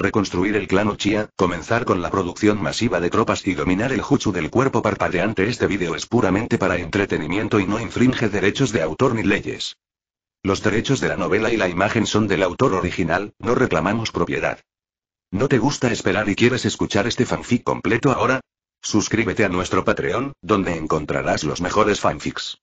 Reconstruir el clan Chia, comenzar con la producción masiva de tropas y dominar el jutsu del cuerpo parpadeante. Este video es puramente para entretenimiento y no infringe derechos de autor ni leyes. Los derechos de la novela y la imagen son del autor original, no reclamamos propiedad. ¿No te gusta esperar y quieres escuchar este fanfic completo ahora? Suscríbete a nuestro Patreon, donde encontrarás los mejores fanfics.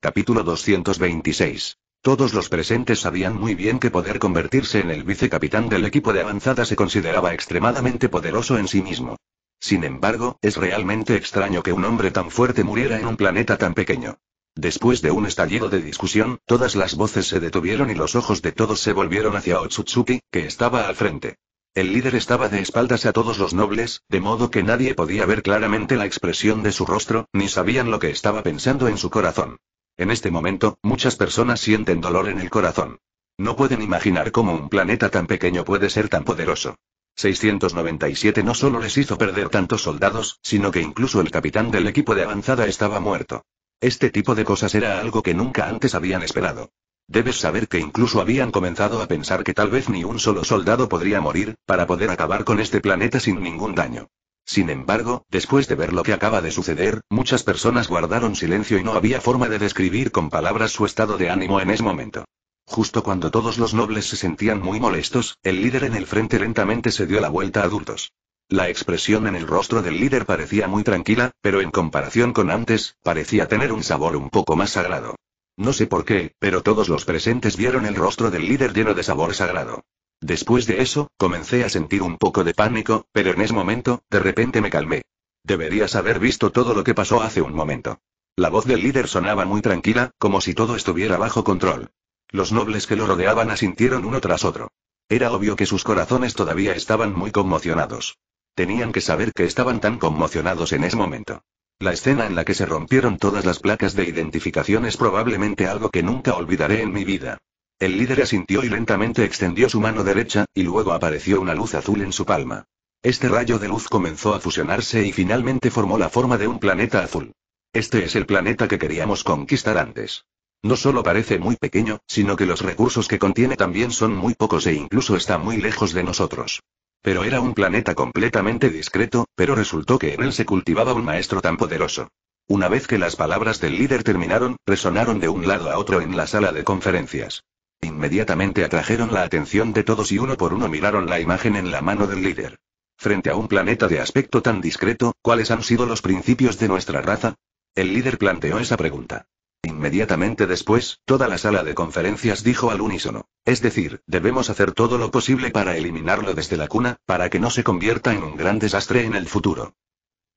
Capítulo 226 todos los presentes sabían muy bien que poder convertirse en el vicecapitán del equipo de avanzada se consideraba extremadamente poderoso en sí mismo. Sin embargo, es realmente extraño que un hombre tan fuerte muriera en un planeta tan pequeño. Después de un estallido de discusión, todas las voces se detuvieron y los ojos de todos se volvieron hacia Otsutsuki, que estaba al frente. El líder estaba de espaldas a todos los nobles, de modo que nadie podía ver claramente la expresión de su rostro, ni sabían lo que estaba pensando en su corazón. En este momento, muchas personas sienten dolor en el corazón. No pueden imaginar cómo un planeta tan pequeño puede ser tan poderoso. 697 no solo les hizo perder tantos soldados, sino que incluso el capitán del equipo de avanzada estaba muerto. Este tipo de cosas era algo que nunca antes habían esperado. Debes saber que incluso habían comenzado a pensar que tal vez ni un solo soldado podría morir, para poder acabar con este planeta sin ningún daño. Sin embargo, después de ver lo que acaba de suceder, muchas personas guardaron silencio y no había forma de describir con palabras su estado de ánimo en ese momento. Justo cuando todos los nobles se sentían muy molestos, el líder en el frente lentamente se dio la vuelta a adultos. La expresión en el rostro del líder parecía muy tranquila, pero en comparación con antes, parecía tener un sabor un poco más sagrado. No sé por qué, pero todos los presentes vieron el rostro del líder lleno de sabor sagrado. Después de eso, comencé a sentir un poco de pánico, pero en ese momento, de repente me calmé. Deberías haber visto todo lo que pasó hace un momento. La voz del líder sonaba muy tranquila, como si todo estuviera bajo control. Los nobles que lo rodeaban asintieron uno tras otro. Era obvio que sus corazones todavía estaban muy conmocionados. Tenían que saber que estaban tan conmocionados en ese momento. La escena en la que se rompieron todas las placas de identificación es probablemente algo que nunca olvidaré en mi vida. El líder asintió y lentamente extendió su mano derecha, y luego apareció una luz azul en su palma. Este rayo de luz comenzó a fusionarse y finalmente formó la forma de un planeta azul. Este es el planeta que queríamos conquistar antes. No solo parece muy pequeño, sino que los recursos que contiene también son muy pocos e incluso está muy lejos de nosotros. Pero era un planeta completamente discreto, pero resultó que en él se cultivaba un maestro tan poderoso. Una vez que las palabras del líder terminaron, resonaron de un lado a otro en la sala de conferencias. Inmediatamente atrajeron la atención de todos y uno por uno miraron la imagen en la mano del líder. Frente a un planeta de aspecto tan discreto, ¿cuáles han sido los principios de nuestra raza? El líder planteó esa pregunta. Inmediatamente después, toda la sala de conferencias dijo al unísono. Es decir, debemos hacer todo lo posible para eliminarlo desde la cuna, para que no se convierta en un gran desastre en el futuro.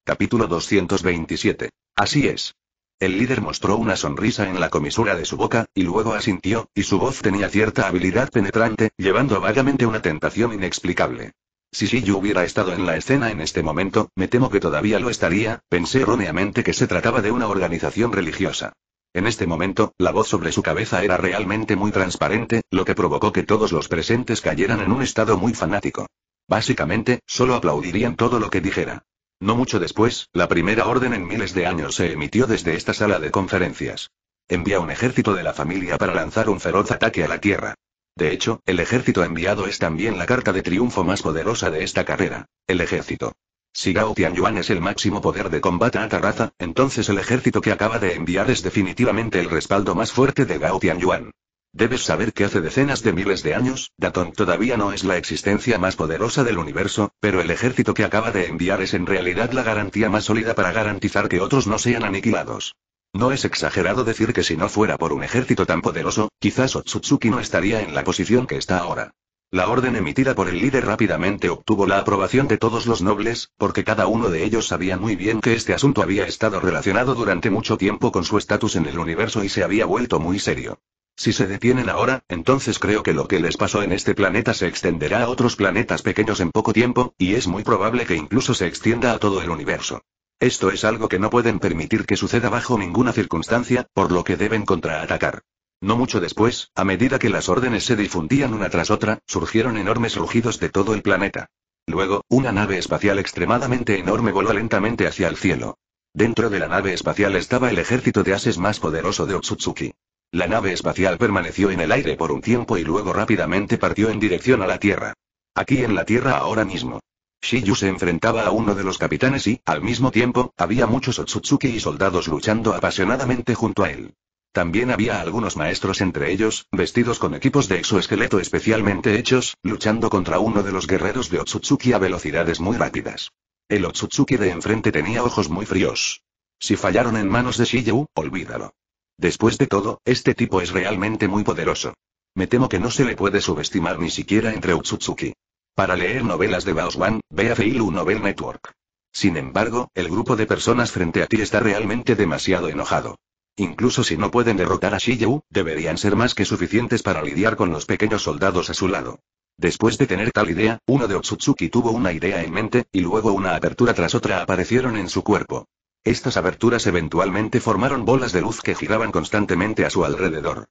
Capítulo 227. Así es. El líder mostró una sonrisa en la comisura de su boca, y luego asintió, y su voz tenía cierta habilidad penetrante, llevando vagamente una tentación inexplicable. Si yo hubiera estado en la escena en este momento, me temo que todavía lo estaría, pensé erróneamente que se trataba de una organización religiosa. En este momento, la voz sobre su cabeza era realmente muy transparente, lo que provocó que todos los presentes cayeran en un estado muy fanático. Básicamente, solo aplaudirían todo lo que dijera. No mucho después, la primera orden en miles de años se emitió desde esta sala de conferencias. Envía un ejército de la familia para lanzar un feroz ataque a la Tierra. De hecho, el ejército enviado es también la carta de triunfo más poderosa de esta carrera. El ejército. Si Gao Tianyuan es el máximo poder de combate a raza, entonces el ejército que acaba de enviar es definitivamente el respaldo más fuerte de Gao Tianyuan. Debes saber que hace decenas de miles de años, Daton todavía no es la existencia más poderosa del universo, pero el ejército que acaba de enviar es en realidad la garantía más sólida para garantizar que otros no sean aniquilados. No es exagerado decir que si no fuera por un ejército tan poderoso, quizás Otsutsuki no estaría en la posición que está ahora. La orden emitida por el líder rápidamente obtuvo la aprobación de todos los nobles, porque cada uno de ellos sabía muy bien que este asunto había estado relacionado durante mucho tiempo con su estatus en el universo y se había vuelto muy serio. Si se detienen ahora, entonces creo que lo que les pasó en este planeta se extenderá a otros planetas pequeños en poco tiempo, y es muy probable que incluso se extienda a todo el universo. Esto es algo que no pueden permitir que suceda bajo ninguna circunstancia, por lo que deben contraatacar. No mucho después, a medida que las órdenes se difundían una tras otra, surgieron enormes rugidos de todo el planeta. Luego, una nave espacial extremadamente enorme voló lentamente hacia el cielo. Dentro de la nave espacial estaba el ejército de ases más poderoso de Otsutsuki. La nave espacial permaneció en el aire por un tiempo y luego rápidamente partió en dirección a la Tierra. Aquí en la Tierra ahora mismo. Shiyu se enfrentaba a uno de los capitanes y, al mismo tiempo, había muchos Otsutsuki y soldados luchando apasionadamente junto a él. También había algunos maestros entre ellos, vestidos con equipos de exoesqueleto especialmente hechos, luchando contra uno de los guerreros de Otsutsuki a velocidades muy rápidas. El Otsutsuki de enfrente tenía ojos muy fríos. Si fallaron en manos de Shiyu, olvídalo. Después de todo, este tipo es realmente muy poderoso. Me temo que no se le puede subestimar ni siquiera entre Utsutsuki. Para leer novelas de Baoswan, ve a Feilu Novel Network. Sin embargo, el grupo de personas frente a ti está realmente demasiado enojado. Incluso si no pueden derrotar a Shiyu, deberían ser más que suficientes para lidiar con los pequeños soldados a su lado. Después de tener tal idea, uno de Otsutsuki tuvo una idea en mente, y luego una apertura tras otra aparecieron en su cuerpo. Estas aberturas eventualmente formaron bolas de luz que giraban constantemente a su alrededor.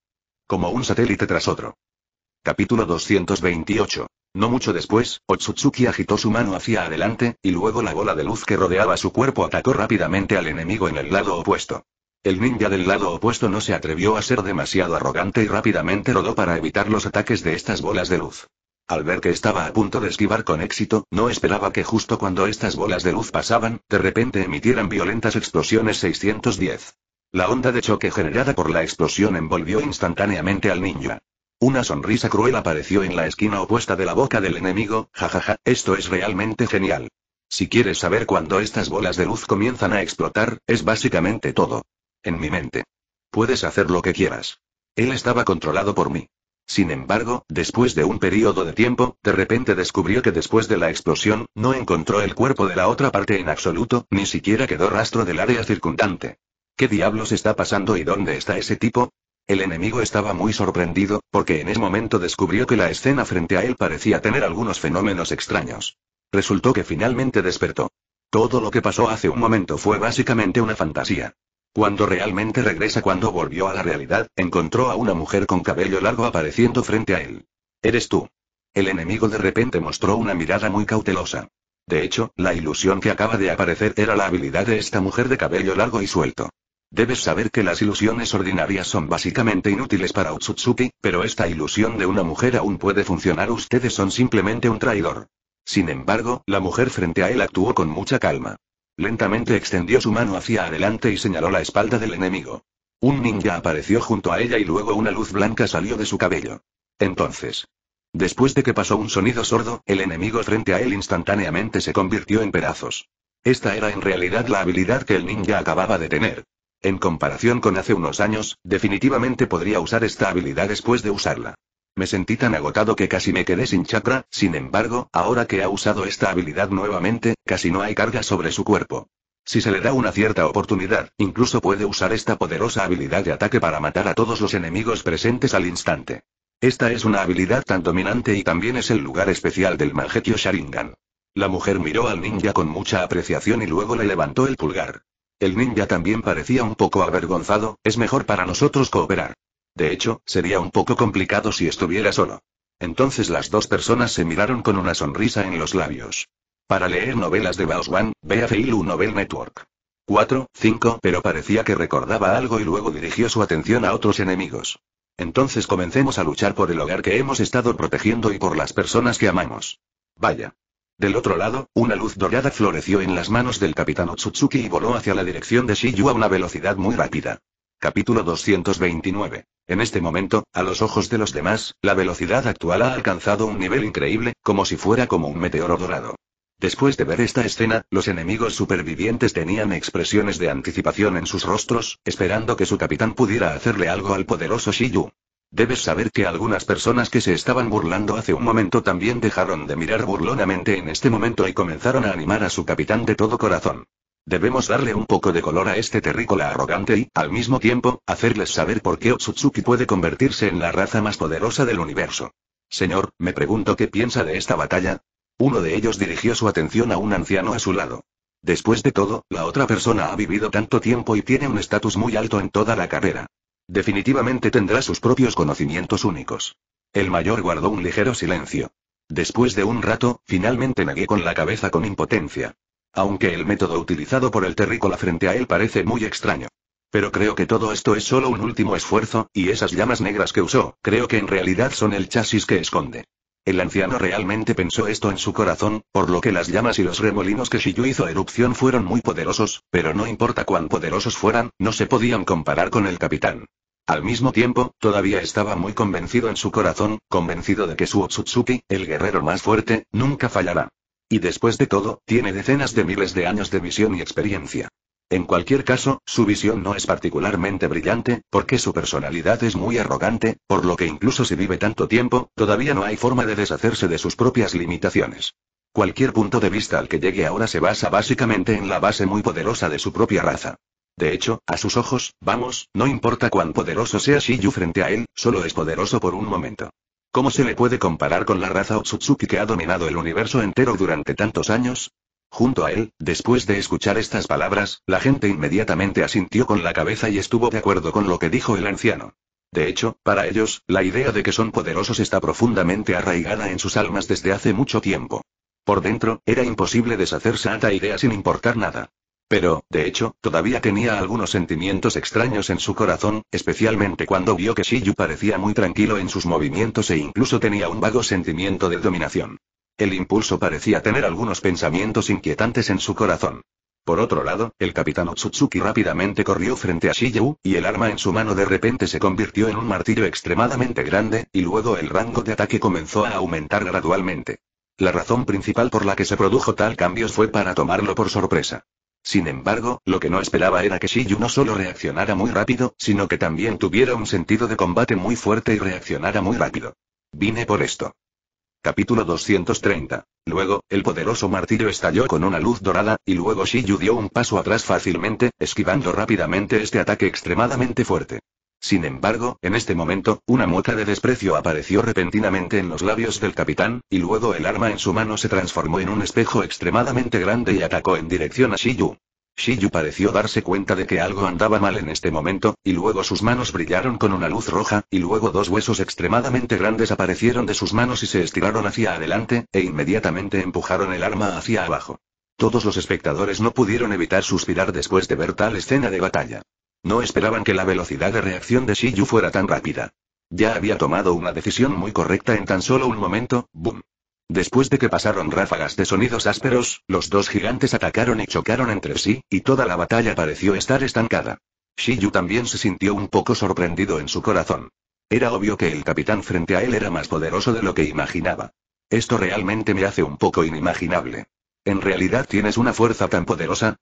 Como un satélite tras otro. Capítulo 228. No mucho después, Otsutsuki agitó su mano hacia adelante, y luego la bola de luz que rodeaba su cuerpo atacó rápidamente al enemigo en el lado opuesto. El ninja del lado opuesto no se atrevió a ser demasiado arrogante y rápidamente rodó para evitar los ataques de estas bolas de luz. Al ver que estaba a punto de esquivar con éxito, no esperaba que justo cuando estas bolas de luz pasaban, de repente emitieran violentas explosiones 610. La onda de choque generada por la explosión envolvió instantáneamente al niño. Una sonrisa cruel apareció en la esquina opuesta de la boca del enemigo, jajaja, esto es realmente genial. Si quieres saber cuándo estas bolas de luz comienzan a explotar, es básicamente todo. En mi mente. Puedes hacer lo que quieras. Él estaba controlado por mí. Sin embargo, después de un periodo de tiempo, de repente descubrió que después de la explosión, no encontró el cuerpo de la otra parte en absoluto, ni siquiera quedó rastro del área circundante. ¿Qué diablos está pasando y dónde está ese tipo? El enemigo estaba muy sorprendido, porque en ese momento descubrió que la escena frente a él parecía tener algunos fenómenos extraños. Resultó que finalmente despertó. Todo lo que pasó hace un momento fue básicamente una fantasía. Cuando realmente regresa cuando volvió a la realidad, encontró a una mujer con cabello largo apareciendo frente a él. Eres tú. El enemigo de repente mostró una mirada muy cautelosa. De hecho, la ilusión que acaba de aparecer era la habilidad de esta mujer de cabello largo y suelto. Debes saber que las ilusiones ordinarias son básicamente inútiles para Utsutsuki, pero esta ilusión de una mujer aún puede funcionar. Ustedes son simplemente un traidor. Sin embargo, la mujer frente a él actuó con mucha calma. Lentamente extendió su mano hacia adelante y señaló la espalda del enemigo. Un ninja apareció junto a ella y luego una luz blanca salió de su cabello. Entonces. Después de que pasó un sonido sordo, el enemigo frente a él instantáneamente se convirtió en pedazos. Esta era en realidad la habilidad que el ninja acababa de tener. En comparación con hace unos años, definitivamente podría usar esta habilidad después de usarla. Me sentí tan agotado que casi me quedé sin chakra, sin embargo, ahora que ha usado esta habilidad nuevamente, casi no hay carga sobre su cuerpo. Si se le da una cierta oportunidad, incluso puede usar esta poderosa habilidad de ataque para matar a todos los enemigos presentes al instante. Esta es una habilidad tan dominante y también es el lugar especial del Mangetio Sharingan. La mujer miró al ninja con mucha apreciación y luego le levantó el pulgar. El ninja también parecía un poco avergonzado, es mejor para nosotros cooperar. De hecho, sería un poco complicado si estuviera solo. Entonces las dos personas se miraron con una sonrisa en los labios. Para leer novelas de ve a Feilu Novel Network. 4, 5, pero parecía que recordaba algo y luego dirigió su atención a otros enemigos. Entonces comencemos a luchar por el hogar que hemos estado protegiendo y por las personas que amamos. Vaya. Del otro lado, una luz dorada floreció en las manos del capitán Otsutsuki y voló hacia la dirección de Shiyu a una velocidad muy rápida. Capítulo 229. En este momento, a los ojos de los demás, la velocidad actual ha alcanzado un nivel increíble, como si fuera como un meteoro dorado. Después de ver esta escena, los enemigos supervivientes tenían expresiones de anticipación en sus rostros, esperando que su capitán pudiera hacerle algo al poderoso Shiyu. Debes saber que algunas personas que se estaban burlando hace un momento también dejaron de mirar burlonamente en este momento y comenzaron a animar a su capitán de todo corazón. Debemos darle un poco de color a este terrícola arrogante y, al mismo tiempo, hacerles saber por qué Otsutsuki puede convertirse en la raza más poderosa del universo. Señor, me pregunto qué piensa de esta batalla. Uno de ellos dirigió su atención a un anciano a su lado. Después de todo, la otra persona ha vivido tanto tiempo y tiene un estatus muy alto en toda la carrera. Definitivamente tendrá sus propios conocimientos únicos. El mayor guardó un ligero silencio. Después de un rato, finalmente negué con la cabeza con impotencia aunque el método utilizado por el terrícola frente a él parece muy extraño. Pero creo que todo esto es solo un último esfuerzo, y esas llamas negras que usó, creo que en realidad son el chasis que esconde. El anciano realmente pensó esto en su corazón, por lo que las llamas y los remolinos que Shiyu hizo erupción fueron muy poderosos, pero no importa cuán poderosos fueran, no se podían comparar con el capitán. Al mismo tiempo, todavía estaba muy convencido en su corazón, convencido de que su Otsutsuki, el guerrero más fuerte, nunca fallará. Y después de todo, tiene decenas de miles de años de visión y experiencia. En cualquier caso, su visión no es particularmente brillante, porque su personalidad es muy arrogante, por lo que incluso si vive tanto tiempo, todavía no hay forma de deshacerse de sus propias limitaciones. Cualquier punto de vista al que llegue ahora se basa básicamente en la base muy poderosa de su propia raza. De hecho, a sus ojos, vamos, no importa cuán poderoso sea Shiyu frente a él, solo es poderoso por un momento. ¿Cómo se le puede comparar con la raza Otsutsuki que ha dominado el universo entero durante tantos años? Junto a él, después de escuchar estas palabras, la gente inmediatamente asintió con la cabeza y estuvo de acuerdo con lo que dijo el anciano. De hecho, para ellos, la idea de que son poderosos está profundamente arraigada en sus almas desde hace mucho tiempo. Por dentro, era imposible deshacerse de idea sin importar nada. Pero, de hecho, todavía tenía algunos sentimientos extraños en su corazón, especialmente cuando vio que Shiyu parecía muy tranquilo en sus movimientos e incluso tenía un vago sentimiento de dominación. El impulso parecía tener algunos pensamientos inquietantes en su corazón. Por otro lado, el capitán Otsutsuki rápidamente corrió frente a Shiyu, y el arma en su mano de repente se convirtió en un martillo extremadamente grande, y luego el rango de ataque comenzó a aumentar gradualmente. La razón principal por la que se produjo tal cambio fue para tomarlo por sorpresa. Sin embargo, lo que no esperaba era que Shiyu no solo reaccionara muy rápido, sino que también tuviera un sentido de combate muy fuerte y reaccionara muy rápido. Vine por esto. Capítulo 230. Luego, el poderoso martillo estalló con una luz dorada, y luego Shiyu dio un paso atrás fácilmente, esquivando rápidamente este ataque extremadamente fuerte. Sin embargo, en este momento, una mueca de desprecio apareció repentinamente en los labios del capitán, y luego el arma en su mano se transformó en un espejo extremadamente grande y atacó en dirección a Shiyu. Shiyu pareció darse cuenta de que algo andaba mal en este momento, y luego sus manos brillaron con una luz roja, y luego dos huesos extremadamente grandes aparecieron de sus manos y se estiraron hacia adelante, e inmediatamente empujaron el arma hacia abajo. Todos los espectadores no pudieron evitar suspirar después de ver tal escena de batalla. No esperaban que la velocidad de reacción de Shiyu fuera tan rápida. Ya había tomado una decisión muy correcta en tan solo un momento, boom. Después de que pasaron ráfagas de sonidos ásperos, los dos gigantes atacaron y chocaron entre sí, y toda la batalla pareció estar estancada. Shiyu también se sintió un poco sorprendido en su corazón. Era obvio que el capitán frente a él era más poderoso de lo que imaginaba. Esto realmente me hace un poco inimaginable. ¿En realidad tienes una fuerza tan poderosa?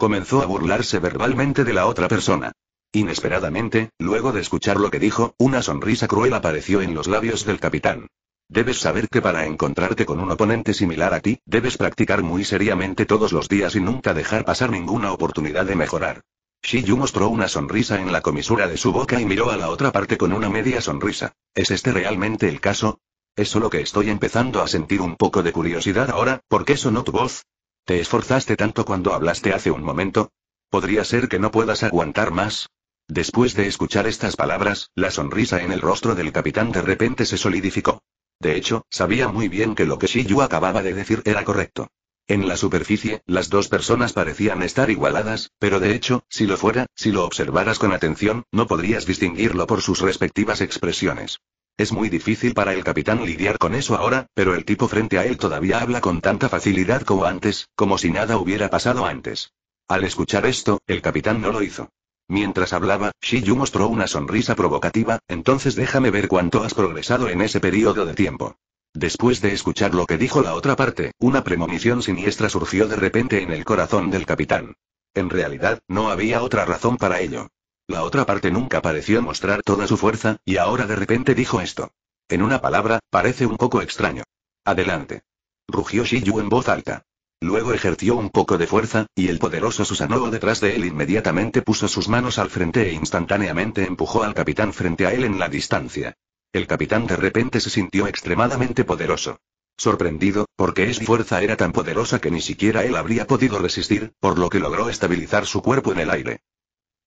Comenzó a burlarse verbalmente de la otra persona. Inesperadamente, luego de escuchar lo que dijo, una sonrisa cruel apareció en los labios del capitán. Debes saber que para encontrarte con un oponente similar a ti, debes practicar muy seriamente todos los días y nunca dejar pasar ninguna oportunidad de mejorar. Yu mostró una sonrisa en la comisura de su boca y miró a la otra parte con una media sonrisa. ¿Es este realmente el caso? Es solo que estoy empezando a sentir un poco de curiosidad ahora, ¿por qué sonó tu voz? ¿Te esforzaste tanto cuando hablaste hace un momento? ¿Podría ser que no puedas aguantar más? Después de escuchar estas palabras, la sonrisa en el rostro del capitán de repente se solidificó. De hecho, sabía muy bien que lo que Shiyu acababa de decir era correcto. En la superficie, las dos personas parecían estar igualadas, pero de hecho, si lo fuera, si lo observaras con atención, no podrías distinguirlo por sus respectivas expresiones. Es muy difícil para el capitán lidiar con eso ahora, pero el tipo frente a él todavía habla con tanta facilidad como antes, como si nada hubiera pasado antes. Al escuchar esto, el capitán no lo hizo. Mientras hablaba, Yu mostró una sonrisa provocativa, entonces déjame ver cuánto has progresado en ese periodo de tiempo. Después de escuchar lo que dijo la otra parte, una premonición siniestra surgió de repente en el corazón del capitán. En realidad, no había otra razón para ello. La otra parte nunca pareció mostrar toda su fuerza, y ahora de repente dijo esto. En una palabra, parece un poco extraño. Adelante. Rugió Shiyu en voz alta. Luego ejerció un poco de fuerza, y el poderoso Susanoo detrás de él inmediatamente puso sus manos al frente e instantáneamente empujó al capitán frente a él en la distancia. El capitán de repente se sintió extremadamente poderoso. Sorprendido, porque esa fuerza era tan poderosa que ni siquiera él habría podido resistir, por lo que logró estabilizar su cuerpo en el aire.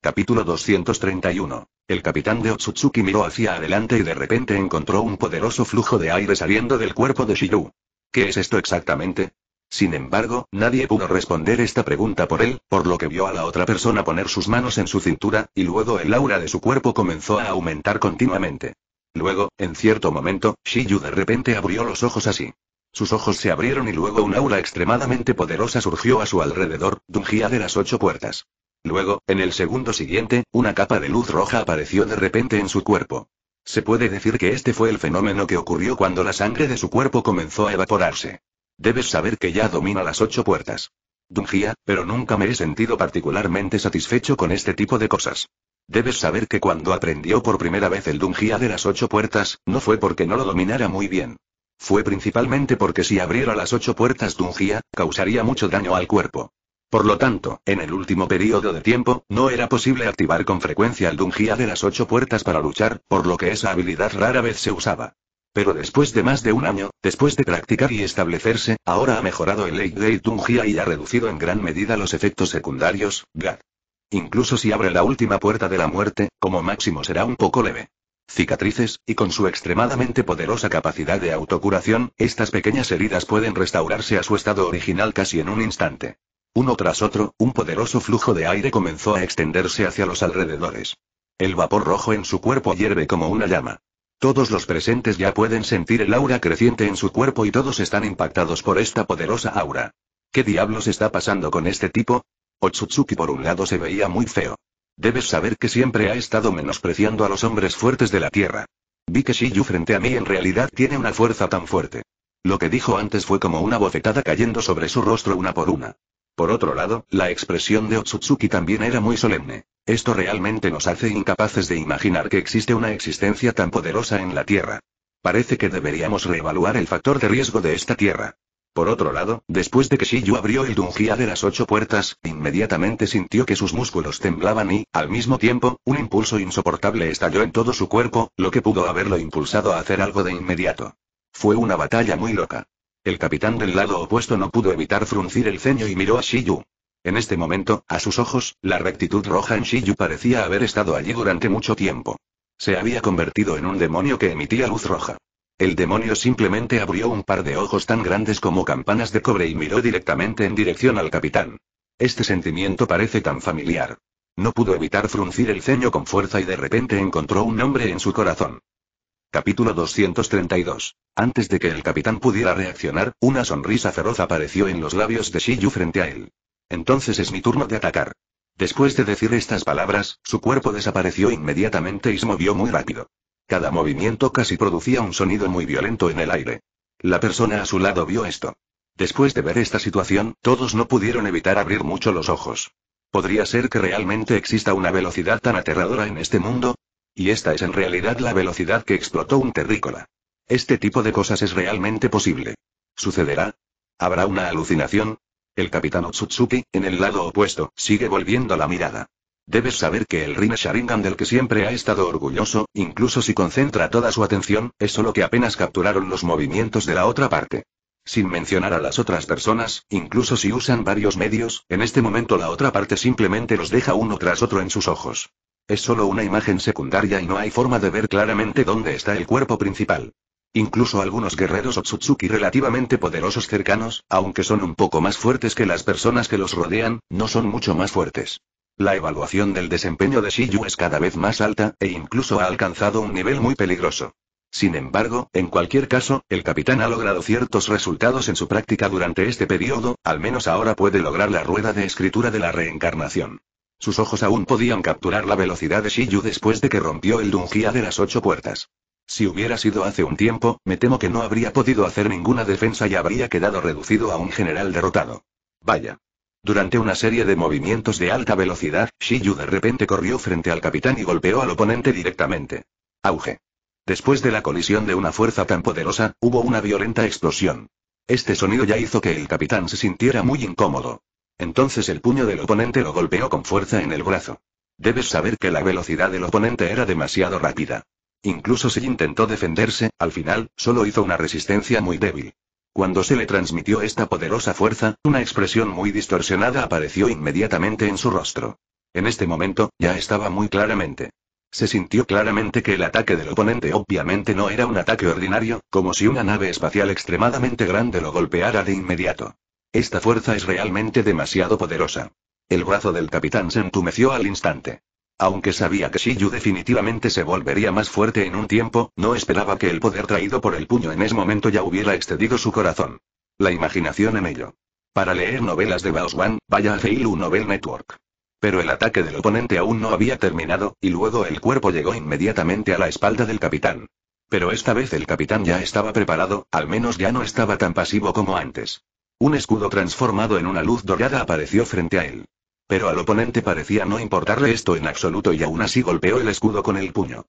Capítulo 231. El capitán de Otsutsuki miró hacia adelante y de repente encontró un poderoso flujo de aire saliendo del cuerpo de Shiryu. ¿Qué es esto exactamente? Sin embargo, nadie pudo responder esta pregunta por él, por lo que vio a la otra persona poner sus manos en su cintura, y luego el aura de su cuerpo comenzó a aumentar continuamente. Luego, en cierto momento, Shiyu de repente abrió los ojos así. Sus ojos se abrieron y luego un aura extremadamente poderosa surgió a su alrededor, dungía de las ocho puertas. Luego, en el segundo siguiente, una capa de luz roja apareció de repente en su cuerpo. Se puede decir que este fue el fenómeno que ocurrió cuando la sangre de su cuerpo comenzó a evaporarse. Debes saber que ya domina las ocho puertas. Dungia, pero nunca me he sentido particularmente satisfecho con este tipo de cosas. Debes saber que cuando aprendió por primera vez el Dungia de las ocho puertas, no fue porque no lo dominara muy bien. Fue principalmente porque si abriera las ocho puertas Dungia, causaría mucho daño al cuerpo. Por lo tanto, en el último periodo de tiempo, no era posible activar con frecuencia el Dungia de las ocho puertas para luchar, por lo que esa habilidad rara vez se usaba. Pero después de más de un año, después de practicar y establecerse, ahora ha mejorado el Late Gate Dungia y ha reducido en gran medida los efectos secundarios, GAD. Incluso si abre la última puerta de la muerte, como máximo será un poco leve. Cicatrices, y con su extremadamente poderosa capacidad de autocuración, estas pequeñas heridas pueden restaurarse a su estado original casi en un instante. Uno tras otro, un poderoso flujo de aire comenzó a extenderse hacia los alrededores. El vapor rojo en su cuerpo hierve como una llama. Todos los presentes ya pueden sentir el aura creciente en su cuerpo y todos están impactados por esta poderosa aura. ¿Qué diablos está pasando con este tipo? Otsutsuki por un lado se veía muy feo. Debes saber que siempre ha estado menospreciando a los hombres fuertes de la Tierra. Vi que Shiyu frente a mí en realidad tiene una fuerza tan fuerte. Lo que dijo antes fue como una bofetada cayendo sobre su rostro una por una. Por otro lado, la expresión de Otsutsuki también era muy solemne. Esto realmente nos hace incapaces de imaginar que existe una existencia tan poderosa en la Tierra. Parece que deberíamos reevaluar el factor de riesgo de esta Tierra. Por otro lado, después de que Shiyu abrió el Dungia de las ocho puertas, inmediatamente sintió que sus músculos temblaban y, al mismo tiempo, un impulso insoportable estalló en todo su cuerpo, lo que pudo haberlo impulsado a hacer algo de inmediato. Fue una batalla muy loca. El capitán del lado opuesto no pudo evitar fruncir el ceño y miró a Shiyu. En este momento, a sus ojos, la rectitud roja en Shiyu parecía haber estado allí durante mucho tiempo. Se había convertido en un demonio que emitía luz roja. El demonio simplemente abrió un par de ojos tan grandes como campanas de cobre y miró directamente en dirección al capitán. Este sentimiento parece tan familiar. No pudo evitar fruncir el ceño con fuerza y de repente encontró un nombre en su corazón. Capítulo 232. Antes de que el capitán pudiera reaccionar, una sonrisa feroz apareció en los labios de Shiyu frente a él. Entonces es mi turno de atacar. Después de decir estas palabras, su cuerpo desapareció inmediatamente y se movió muy rápido. Cada movimiento casi producía un sonido muy violento en el aire. La persona a su lado vio esto. Después de ver esta situación, todos no pudieron evitar abrir mucho los ojos. ¿Podría ser que realmente exista una velocidad tan aterradora en este mundo? Y esta es en realidad la velocidad que explotó un terrícola. Este tipo de cosas es realmente posible. ¿Sucederá? ¿Habrá una alucinación? El capitán Otsutsuki, en el lado opuesto, sigue volviendo la mirada. Debes saber que el Rin Sharingan del que siempre ha estado orgulloso, incluso si concentra toda su atención, es solo que apenas capturaron los movimientos de la otra parte. Sin mencionar a las otras personas, incluso si usan varios medios, en este momento la otra parte simplemente los deja uno tras otro en sus ojos. Es solo una imagen secundaria y no hay forma de ver claramente dónde está el cuerpo principal. Incluso algunos guerreros Otsutsuki relativamente poderosos cercanos, aunque son un poco más fuertes que las personas que los rodean, no son mucho más fuertes. La evaluación del desempeño de Shiyu es cada vez más alta, e incluso ha alcanzado un nivel muy peligroso. Sin embargo, en cualquier caso, el capitán ha logrado ciertos resultados en su práctica durante este periodo, al menos ahora puede lograr la rueda de escritura de la reencarnación. Sus ojos aún podían capturar la velocidad de Shiyu después de que rompió el Dungia de las ocho puertas. Si hubiera sido hace un tiempo, me temo que no habría podido hacer ninguna defensa y habría quedado reducido a un general derrotado. Vaya. Durante una serie de movimientos de alta velocidad, Shiyu de repente corrió frente al capitán y golpeó al oponente directamente. Auge. Después de la colisión de una fuerza tan poderosa, hubo una violenta explosión. Este sonido ya hizo que el capitán se sintiera muy incómodo. Entonces el puño del oponente lo golpeó con fuerza en el brazo. Debes saber que la velocidad del oponente era demasiado rápida. Incluso si intentó defenderse, al final, solo hizo una resistencia muy débil. Cuando se le transmitió esta poderosa fuerza, una expresión muy distorsionada apareció inmediatamente en su rostro. En este momento, ya estaba muy claramente. Se sintió claramente que el ataque del oponente obviamente no era un ataque ordinario, como si una nave espacial extremadamente grande lo golpeara de inmediato. Esta fuerza es realmente demasiado poderosa. El brazo del capitán se entumeció al instante. Aunque sabía que Shiyu definitivamente se volvería más fuerte en un tiempo, no esperaba que el poder traído por el puño en ese momento ya hubiera excedido su corazón. La imaginación en ello. Para leer novelas de Baoswan, vaya a Feilu Novel Network. Pero el ataque del oponente aún no había terminado, y luego el cuerpo llegó inmediatamente a la espalda del capitán. Pero esta vez el capitán ya estaba preparado, al menos ya no estaba tan pasivo como antes. Un escudo transformado en una luz dorada apareció frente a él. Pero al oponente parecía no importarle esto en absoluto y aún así golpeó el escudo con el puño.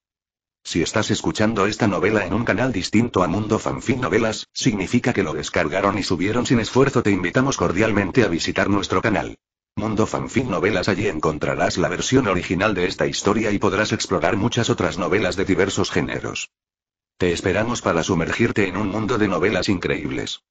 Si estás escuchando esta novela en un canal distinto a Mundo Fanfic Novelas, significa que lo descargaron y subieron sin esfuerzo. Te invitamos cordialmente a visitar nuestro canal. Mundo Fanfic Novelas allí encontrarás la versión original de esta historia y podrás explorar muchas otras novelas de diversos géneros. Te esperamos para sumergirte en un mundo de novelas increíbles.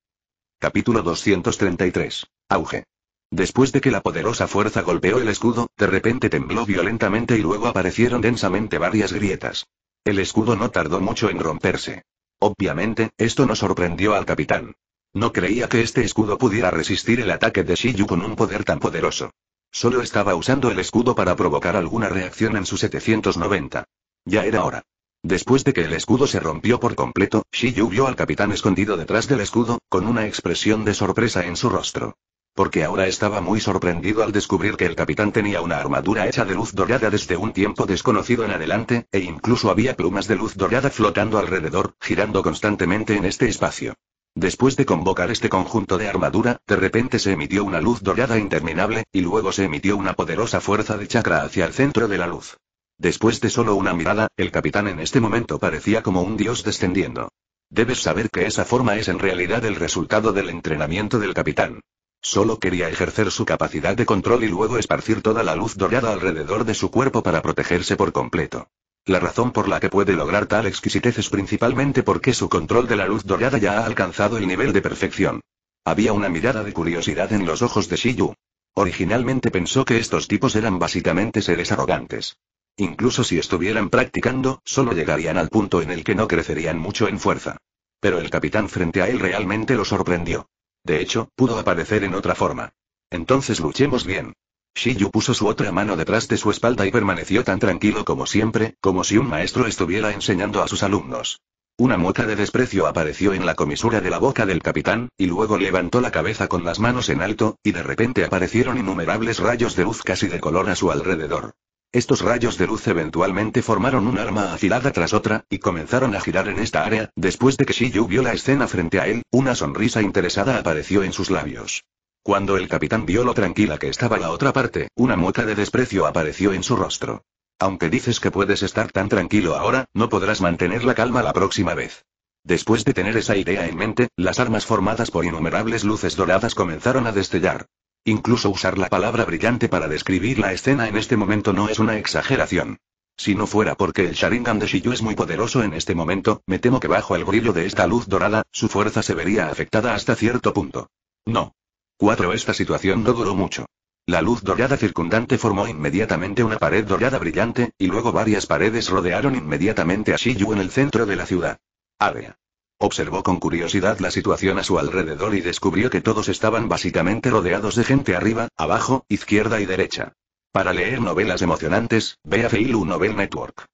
Capítulo 233. Auge. Después de que la poderosa fuerza golpeó el escudo, de repente tembló violentamente y luego aparecieron densamente varias grietas. El escudo no tardó mucho en romperse. Obviamente, esto no sorprendió al capitán. No creía que este escudo pudiera resistir el ataque de Shiyu con un poder tan poderoso. Solo estaba usando el escudo para provocar alguna reacción en su 790. Ya era hora. Después de que el escudo se rompió por completo, Shiyu vio al capitán escondido detrás del escudo, con una expresión de sorpresa en su rostro. Porque ahora estaba muy sorprendido al descubrir que el capitán tenía una armadura hecha de luz dorada desde un tiempo desconocido en adelante, e incluso había plumas de luz dorada flotando alrededor, girando constantemente en este espacio. Después de convocar este conjunto de armadura, de repente se emitió una luz dorada interminable, y luego se emitió una poderosa fuerza de chakra hacia el centro de la luz. Después de solo una mirada, el capitán en este momento parecía como un dios descendiendo. Debes saber que esa forma es en realidad el resultado del entrenamiento del capitán. Solo quería ejercer su capacidad de control y luego esparcir toda la luz dorada alrededor de su cuerpo para protegerse por completo. La razón por la que puede lograr tal exquisitez es principalmente porque su control de la luz dorada ya ha alcanzado el nivel de perfección. Había una mirada de curiosidad en los ojos de Shiyu. Originalmente pensó que estos tipos eran básicamente seres arrogantes. Incluso si estuvieran practicando, solo llegarían al punto en el que no crecerían mucho en fuerza. Pero el capitán frente a él realmente lo sorprendió. De hecho, pudo aparecer en otra forma. Entonces luchemos bien. Shiyu puso su otra mano detrás de su espalda y permaneció tan tranquilo como siempre, como si un maestro estuviera enseñando a sus alumnos. Una mota de desprecio apareció en la comisura de la boca del capitán, y luego levantó la cabeza con las manos en alto, y de repente aparecieron innumerables rayos de luz casi de color a su alrededor. Estos rayos de luz eventualmente formaron un arma afilada tras otra, y comenzaron a girar en esta área, después de que Shiyu vio la escena frente a él, una sonrisa interesada apareció en sus labios. Cuando el capitán vio lo tranquila que estaba la otra parte, una mueca de desprecio apareció en su rostro. Aunque dices que puedes estar tan tranquilo ahora, no podrás mantener la calma la próxima vez. Después de tener esa idea en mente, las armas formadas por innumerables luces doradas comenzaron a destellar. Incluso usar la palabra brillante para describir la escena en este momento no es una exageración. Si no fuera porque el Sharingan de Shiyu es muy poderoso en este momento, me temo que bajo el brillo de esta luz dorada, su fuerza se vería afectada hasta cierto punto. No. 4. Esta situación no duró mucho. La luz dorada circundante formó inmediatamente una pared dorada brillante, y luego varias paredes rodearon inmediatamente a Shiyu en el centro de la ciudad. Área. Observó con curiosidad la situación a su alrededor y descubrió que todos estaban básicamente rodeados de gente arriba, abajo, izquierda y derecha. Para leer novelas emocionantes, a Feilu Novel Network.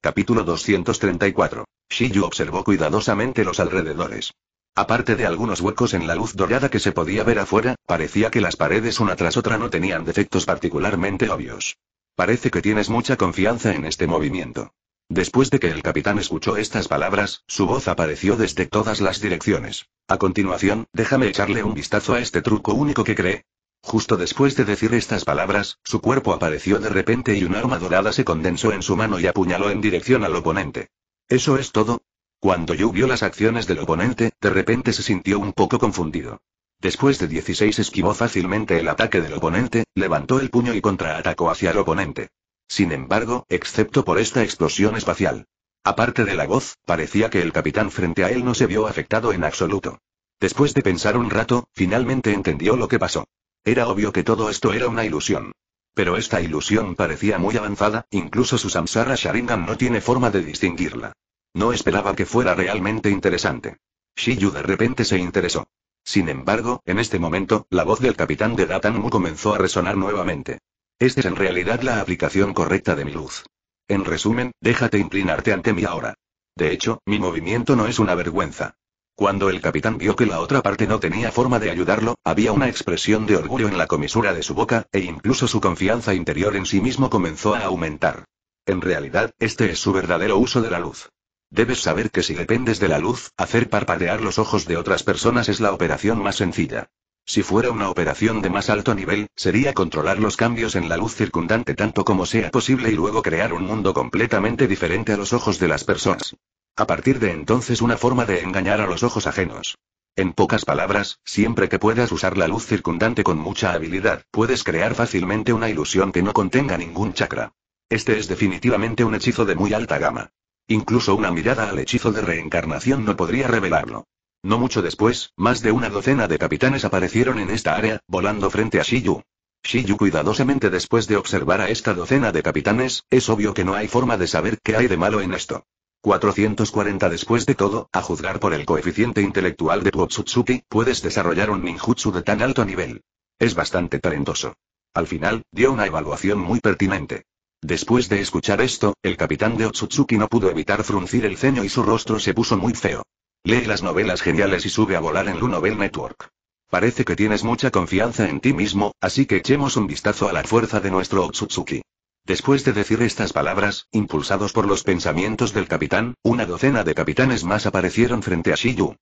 Capítulo 234. Shiyu observó cuidadosamente los alrededores. Aparte de algunos huecos en la luz dorada que se podía ver afuera, parecía que las paredes una tras otra no tenían defectos particularmente obvios. Parece que tienes mucha confianza en este movimiento. Después de que el capitán escuchó estas palabras, su voz apareció desde todas las direcciones. A continuación, déjame echarle un vistazo a este truco único que cree. Justo después de decir estas palabras, su cuerpo apareció de repente y un arma dorada se condensó en su mano y apuñaló en dirección al oponente. ¿Eso es todo? Cuando Yu vio las acciones del oponente, de repente se sintió un poco confundido. Después de 16 esquivó fácilmente el ataque del oponente, levantó el puño y contraatacó hacia el oponente. Sin embargo, excepto por esta explosión espacial. Aparte de la voz, parecía que el capitán frente a él no se vio afectado en absoluto. Después de pensar un rato, finalmente entendió lo que pasó. Era obvio que todo esto era una ilusión. Pero esta ilusión parecía muy avanzada, incluso su Samsara Sharingan no tiene forma de distinguirla. No esperaba que fuera realmente interesante. Shiyu de repente se interesó. Sin embargo, en este momento, la voz del capitán de Datanmu comenzó a resonar nuevamente. Esta es en realidad la aplicación correcta de mi luz. En resumen, déjate inclinarte ante mí ahora. De hecho, mi movimiento no es una vergüenza. Cuando el capitán vio que la otra parte no tenía forma de ayudarlo, había una expresión de orgullo en la comisura de su boca, e incluso su confianza interior en sí mismo comenzó a aumentar. En realidad, este es su verdadero uso de la luz. Debes saber que si dependes de la luz, hacer parpadear los ojos de otras personas es la operación más sencilla. Si fuera una operación de más alto nivel, sería controlar los cambios en la luz circundante tanto como sea posible y luego crear un mundo completamente diferente a los ojos de las personas. A partir de entonces una forma de engañar a los ojos ajenos. En pocas palabras, siempre que puedas usar la luz circundante con mucha habilidad, puedes crear fácilmente una ilusión que no contenga ningún chakra. Este es definitivamente un hechizo de muy alta gama. Incluso una mirada al hechizo de reencarnación no podría revelarlo. No mucho después, más de una docena de capitanes aparecieron en esta área, volando frente a Shiyu. Shiyu cuidadosamente después de observar a esta docena de capitanes, es obvio que no hay forma de saber qué hay de malo en esto. 440 después de todo, a juzgar por el coeficiente intelectual de tu Otsutsuki, puedes desarrollar un ninjutsu de tan alto nivel. Es bastante talentoso. Al final, dio una evaluación muy pertinente. Después de escuchar esto, el capitán de Otsutsuki no pudo evitar fruncir el ceño y su rostro se puso muy feo. Lee las novelas geniales y sube a volar en Lu Network. Parece que tienes mucha confianza en ti mismo, así que echemos un vistazo a la fuerza de nuestro Otsutsuki. Después de decir estas palabras, impulsados por los pensamientos del capitán, una docena de capitanes más aparecieron frente a Shiyu.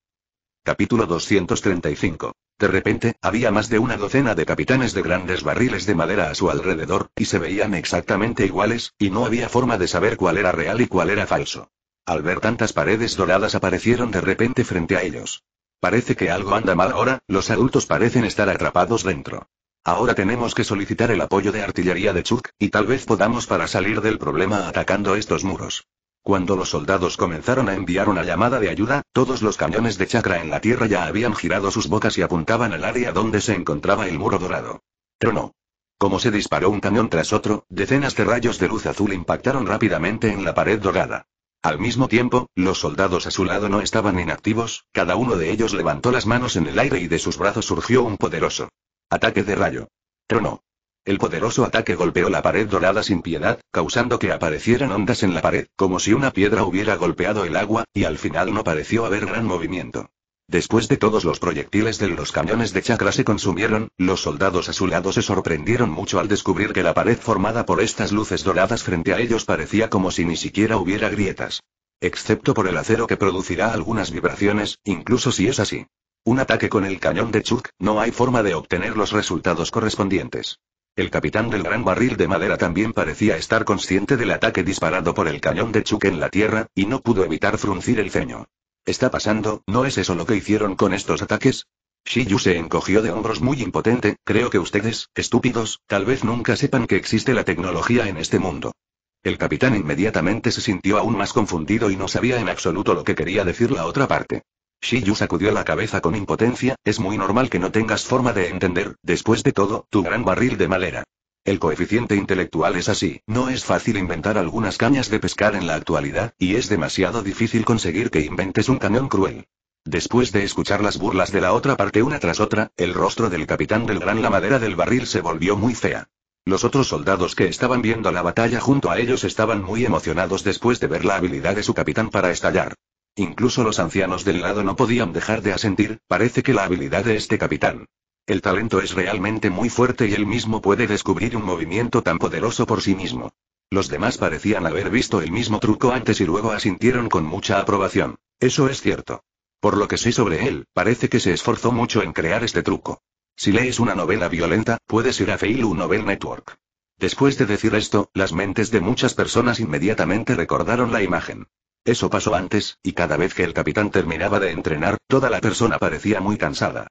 Capítulo 235. De repente, había más de una docena de capitanes de grandes barriles de madera a su alrededor, y se veían exactamente iguales, y no había forma de saber cuál era real y cuál era falso. Al ver tantas paredes doradas aparecieron de repente frente a ellos. Parece que algo anda mal ahora, los adultos parecen estar atrapados dentro. Ahora tenemos que solicitar el apoyo de artillería de Chuk, y tal vez podamos para salir del problema atacando estos muros. Cuando los soldados comenzaron a enviar una llamada de ayuda, todos los cañones de chakra en la tierra ya habían girado sus bocas y apuntaban al área donde se encontraba el muro dorado. Pero no. Como se disparó un cañón tras otro, decenas de rayos de luz azul impactaron rápidamente en la pared dorada. Al mismo tiempo, los soldados a su lado no estaban inactivos, cada uno de ellos levantó las manos en el aire y de sus brazos surgió un poderoso ataque de rayo. Tronó. El poderoso ataque golpeó la pared dorada sin piedad, causando que aparecieran ondas en la pared, como si una piedra hubiera golpeado el agua, y al final no pareció haber gran movimiento. Después de todos los proyectiles de los cañones de chakra se consumieron, los soldados a su lado se sorprendieron mucho al descubrir que la pared formada por estas luces doradas frente a ellos parecía como si ni siquiera hubiera grietas. Excepto por el acero que producirá algunas vibraciones, incluso si es así. Un ataque con el cañón de Chuk no hay forma de obtener los resultados correspondientes. El capitán del gran barril de madera también parecía estar consciente del ataque disparado por el cañón de Chuk en la tierra, y no pudo evitar fruncir el ceño está pasando? ¿No es eso lo que hicieron con estos ataques? Shiyu se encogió de hombros muy impotente, creo que ustedes, estúpidos, tal vez nunca sepan que existe la tecnología en este mundo. El capitán inmediatamente se sintió aún más confundido y no sabía en absoluto lo que quería decir la otra parte. Shiyu sacudió la cabeza con impotencia, es muy normal que no tengas forma de entender, después de todo, tu gran barril de madera. El coeficiente intelectual es así, no es fácil inventar algunas cañas de pescar en la actualidad, y es demasiado difícil conseguir que inventes un cañón cruel. Después de escuchar las burlas de la otra parte una tras otra, el rostro del capitán del gran la madera del barril se volvió muy fea. Los otros soldados que estaban viendo la batalla junto a ellos estaban muy emocionados después de ver la habilidad de su capitán para estallar. Incluso los ancianos del lado no podían dejar de asentir, parece que la habilidad de este capitán el talento es realmente muy fuerte y él mismo puede descubrir un movimiento tan poderoso por sí mismo. Los demás parecían haber visto el mismo truco antes y luego asintieron con mucha aprobación. Eso es cierto. Por lo que sé sobre él, parece que se esforzó mucho en crear este truco. Si lees una novela violenta, puedes ir a Feilu Novel Network. Después de decir esto, las mentes de muchas personas inmediatamente recordaron la imagen. Eso pasó antes, y cada vez que el capitán terminaba de entrenar, toda la persona parecía muy cansada.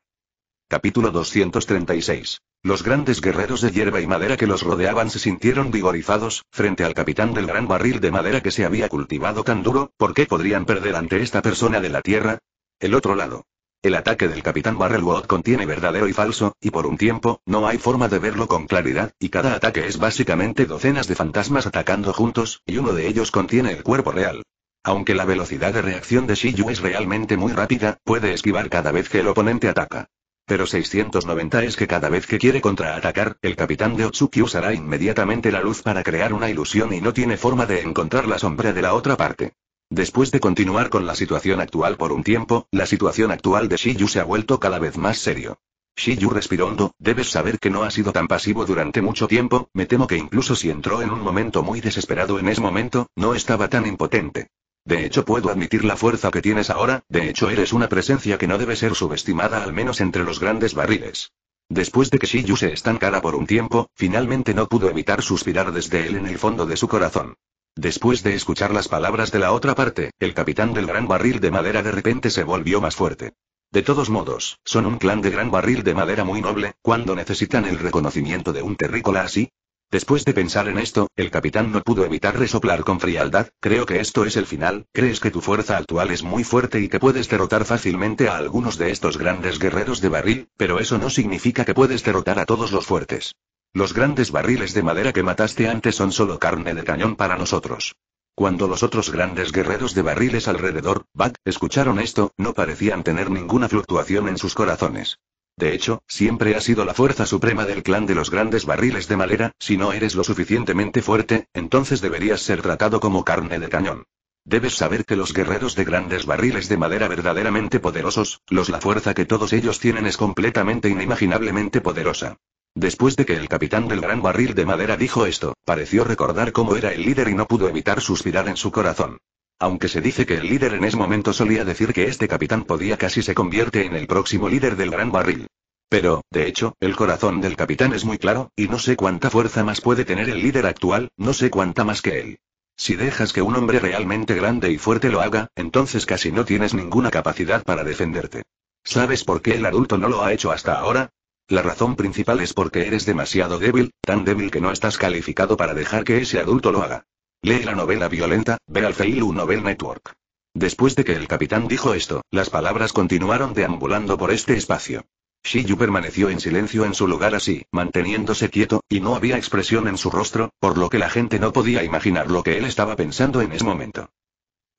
Capítulo 236. Los grandes guerreros de hierba y madera que los rodeaban se sintieron vigorizados, frente al capitán del gran barril de madera que se había cultivado tan duro, ¿por qué podrían perder ante esta persona de la Tierra? El otro lado. El ataque del capitán Barrelwood contiene verdadero y falso, y por un tiempo, no hay forma de verlo con claridad, y cada ataque es básicamente docenas de fantasmas atacando juntos, y uno de ellos contiene el cuerpo real. Aunque la velocidad de reacción de Shiyu es realmente muy rápida, puede esquivar cada vez que el oponente ataca. Pero 690 es que cada vez que quiere contraatacar, el capitán de Otsuki usará inmediatamente la luz para crear una ilusión y no tiene forma de encontrar la sombra de la otra parte. Después de continuar con la situación actual por un tiempo, la situación actual de Shiyu se ha vuelto cada vez más serio. Shiyu respiró hondo, debes saber que no ha sido tan pasivo durante mucho tiempo, me temo que incluso si entró en un momento muy desesperado en ese momento, no estaba tan impotente. De hecho puedo admitir la fuerza que tienes ahora, de hecho eres una presencia que no debe ser subestimada al menos entre los grandes barriles. Después de que Shiyu se estancara por un tiempo, finalmente no pudo evitar suspirar desde él en el fondo de su corazón. Después de escuchar las palabras de la otra parte, el capitán del gran barril de madera de repente se volvió más fuerte. De todos modos, son un clan de gran barril de madera muy noble, cuando necesitan el reconocimiento de un terrícola así, Después de pensar en esto, el capitán no pudo evitar resoplar con frialdad, creo que esto es el final, crees que tu fuerza actual es muy fuerte y que puedes derrotar fácilmente a algunos de estos grandes guerreros de barril, pero eso no significa que puedes derrotar a todos los fuertes. Los grandes barriles de madera que mataste antes son solo carne de cañón para nosotros. Cuando los otros grandes guerreros de barriles alrededor, «Bat, escucharon esto, no parecían tener ninguna fluctuación en sus corazones. De hecho, siempre ha sido la fuerza suprema del clan de los grandes barriles de madera, si no eres lo suficientemente fuerte, entonces deberías ser tratado como carne de cañón. Debes saber que los guerreros de grandes barriles de madera verdaderamente poderosos, los la fuerza que todos ellos tienen es completamente inimaginablemente poderosa. Después de que el capitán del gran barril de madera dijo esto, pareció recordar cómo era el líder y no pudo evitar suspirar en su corazón. Aunque se dice que el líder en ese momento solía decir que este capitán podía casi se convierte en el próximo líder del gran barril. Pero, de hecho, el corazón del capitán es muy claro, y no sé cuánta fuerza más puede tener el líder actual, no sé cuánta más que él. Si dejas que un hombre realmente grande y fuerte lo haga, entonces casi no tienes ninguna capacidad para defenderte. ¿Sabes por qué el adulto no lo ha hecho hasta ahora? La razón principal es porque eres demasiado débil, tan débil que no estás calificado para dejar que ese adulto lo haga. Lee la novela violenta, ve al failu Novel Network. Después de que el capitán dijo esto, las palabras continuaron deambulando por este espacio. Shiyu permaneció en silencio en su lugar así, manteniéndose quieto, y no había expresión en su rostro, por lo que la gente no podía imaginar lo que él estaba pensando en ese momento.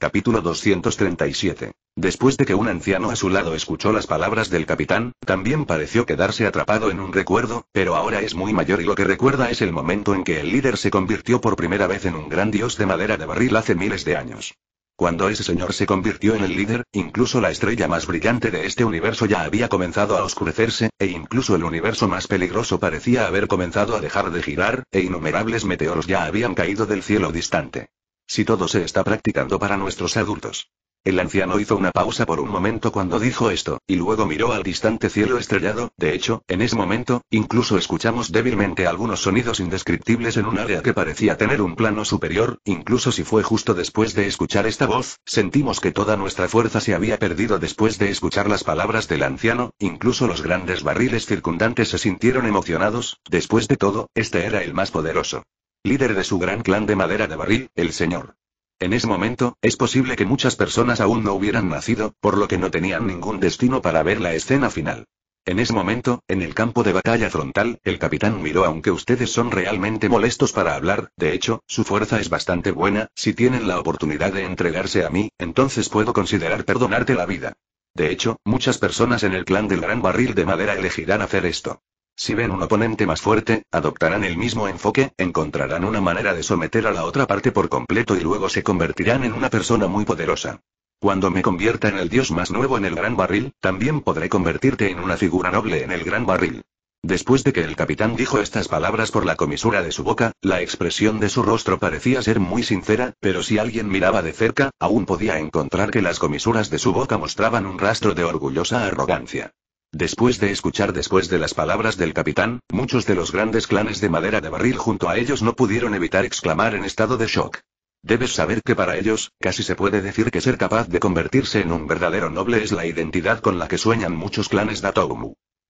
Capítulo 237 Después de que un anciano a su lado escuchó las palabras del capitán, también pareció quedarse atrapado en un recuerdo, pero ahora es muy mayor y lo que recuerda es el momento en que el líder se convirtió por primera vez en un gran dios de madera de barril hace miles de años. Cuando ese señor se convirtió en el líder, incluso la estrella más brillante de este universo ya había comenzado a oscurecerse, e incluso el universo más peligroso parecía haber comenzado a dejar de girar, e innumerables meteoros ya habían caído del cielo distante. Si todo se está practicando para nuestros adultos. El anciano hizo una pausa por un momento cuando dijo esto, y luego miró al distante cielo estrellado, de hecho, en ese momento, incluso escuchamos débilmente algunos sonidos indescriptibles en un área que parecía tener un plano superior, incluso si fue justo después de escuchar esta voz, sentimos que toda nuestra fuerza se había perdido después de escuchar las palabras del anciano, incluso los grandes barriles circundantes se sintieron emocionados, después de todo, este era el más poderoso. Líder de su gran clan de madera de barril, el señor. En ese momento, es posible que muchas personas aún no hubieran nacido, por lo que no tenían ningún destino para ver la escena final. En ese momento, en el campo de batalla frontal, el capitán miró aunque ustedes son realmente molestos para hablar, de hecho, su fuerza es bastante buena, si tienen la oportunidad de entregarse a mí, entonces puedo considerar perdonarte la vida. De hecho, muchas personas en el clan del gran barril de madera elegirán hacer esto. Si ven un oponente más fuerte, adoptarán el mismo enfoque, encontrarán una manera de someter a la otra parte por completo y luego se convertirán en una persona muy poderosa. Cuando me convierta en el dios más nuevo en el gran barril, también podré convertirte en una figura noble en el gran barril. Después de que el capitán dijo estas palabras por la comisura de su boca, la expresión de su rostro parecía ser muy sincera, pero si alguien miraba de cerca, aún podía encontrar que las comisuras de su boca mostraban un rastro de orgullosa arrogancia. Después de escuchar después de las palabras del capitán, muchos de los grandes clanes de madera de barril junto a ellos no pudieron evitar exclamar en estado de shock. Debes saber que para ellos, casi se puede decir que ser capaz de convertirse en un verdadero noble es la identidad con la que sueñan muchos clanes de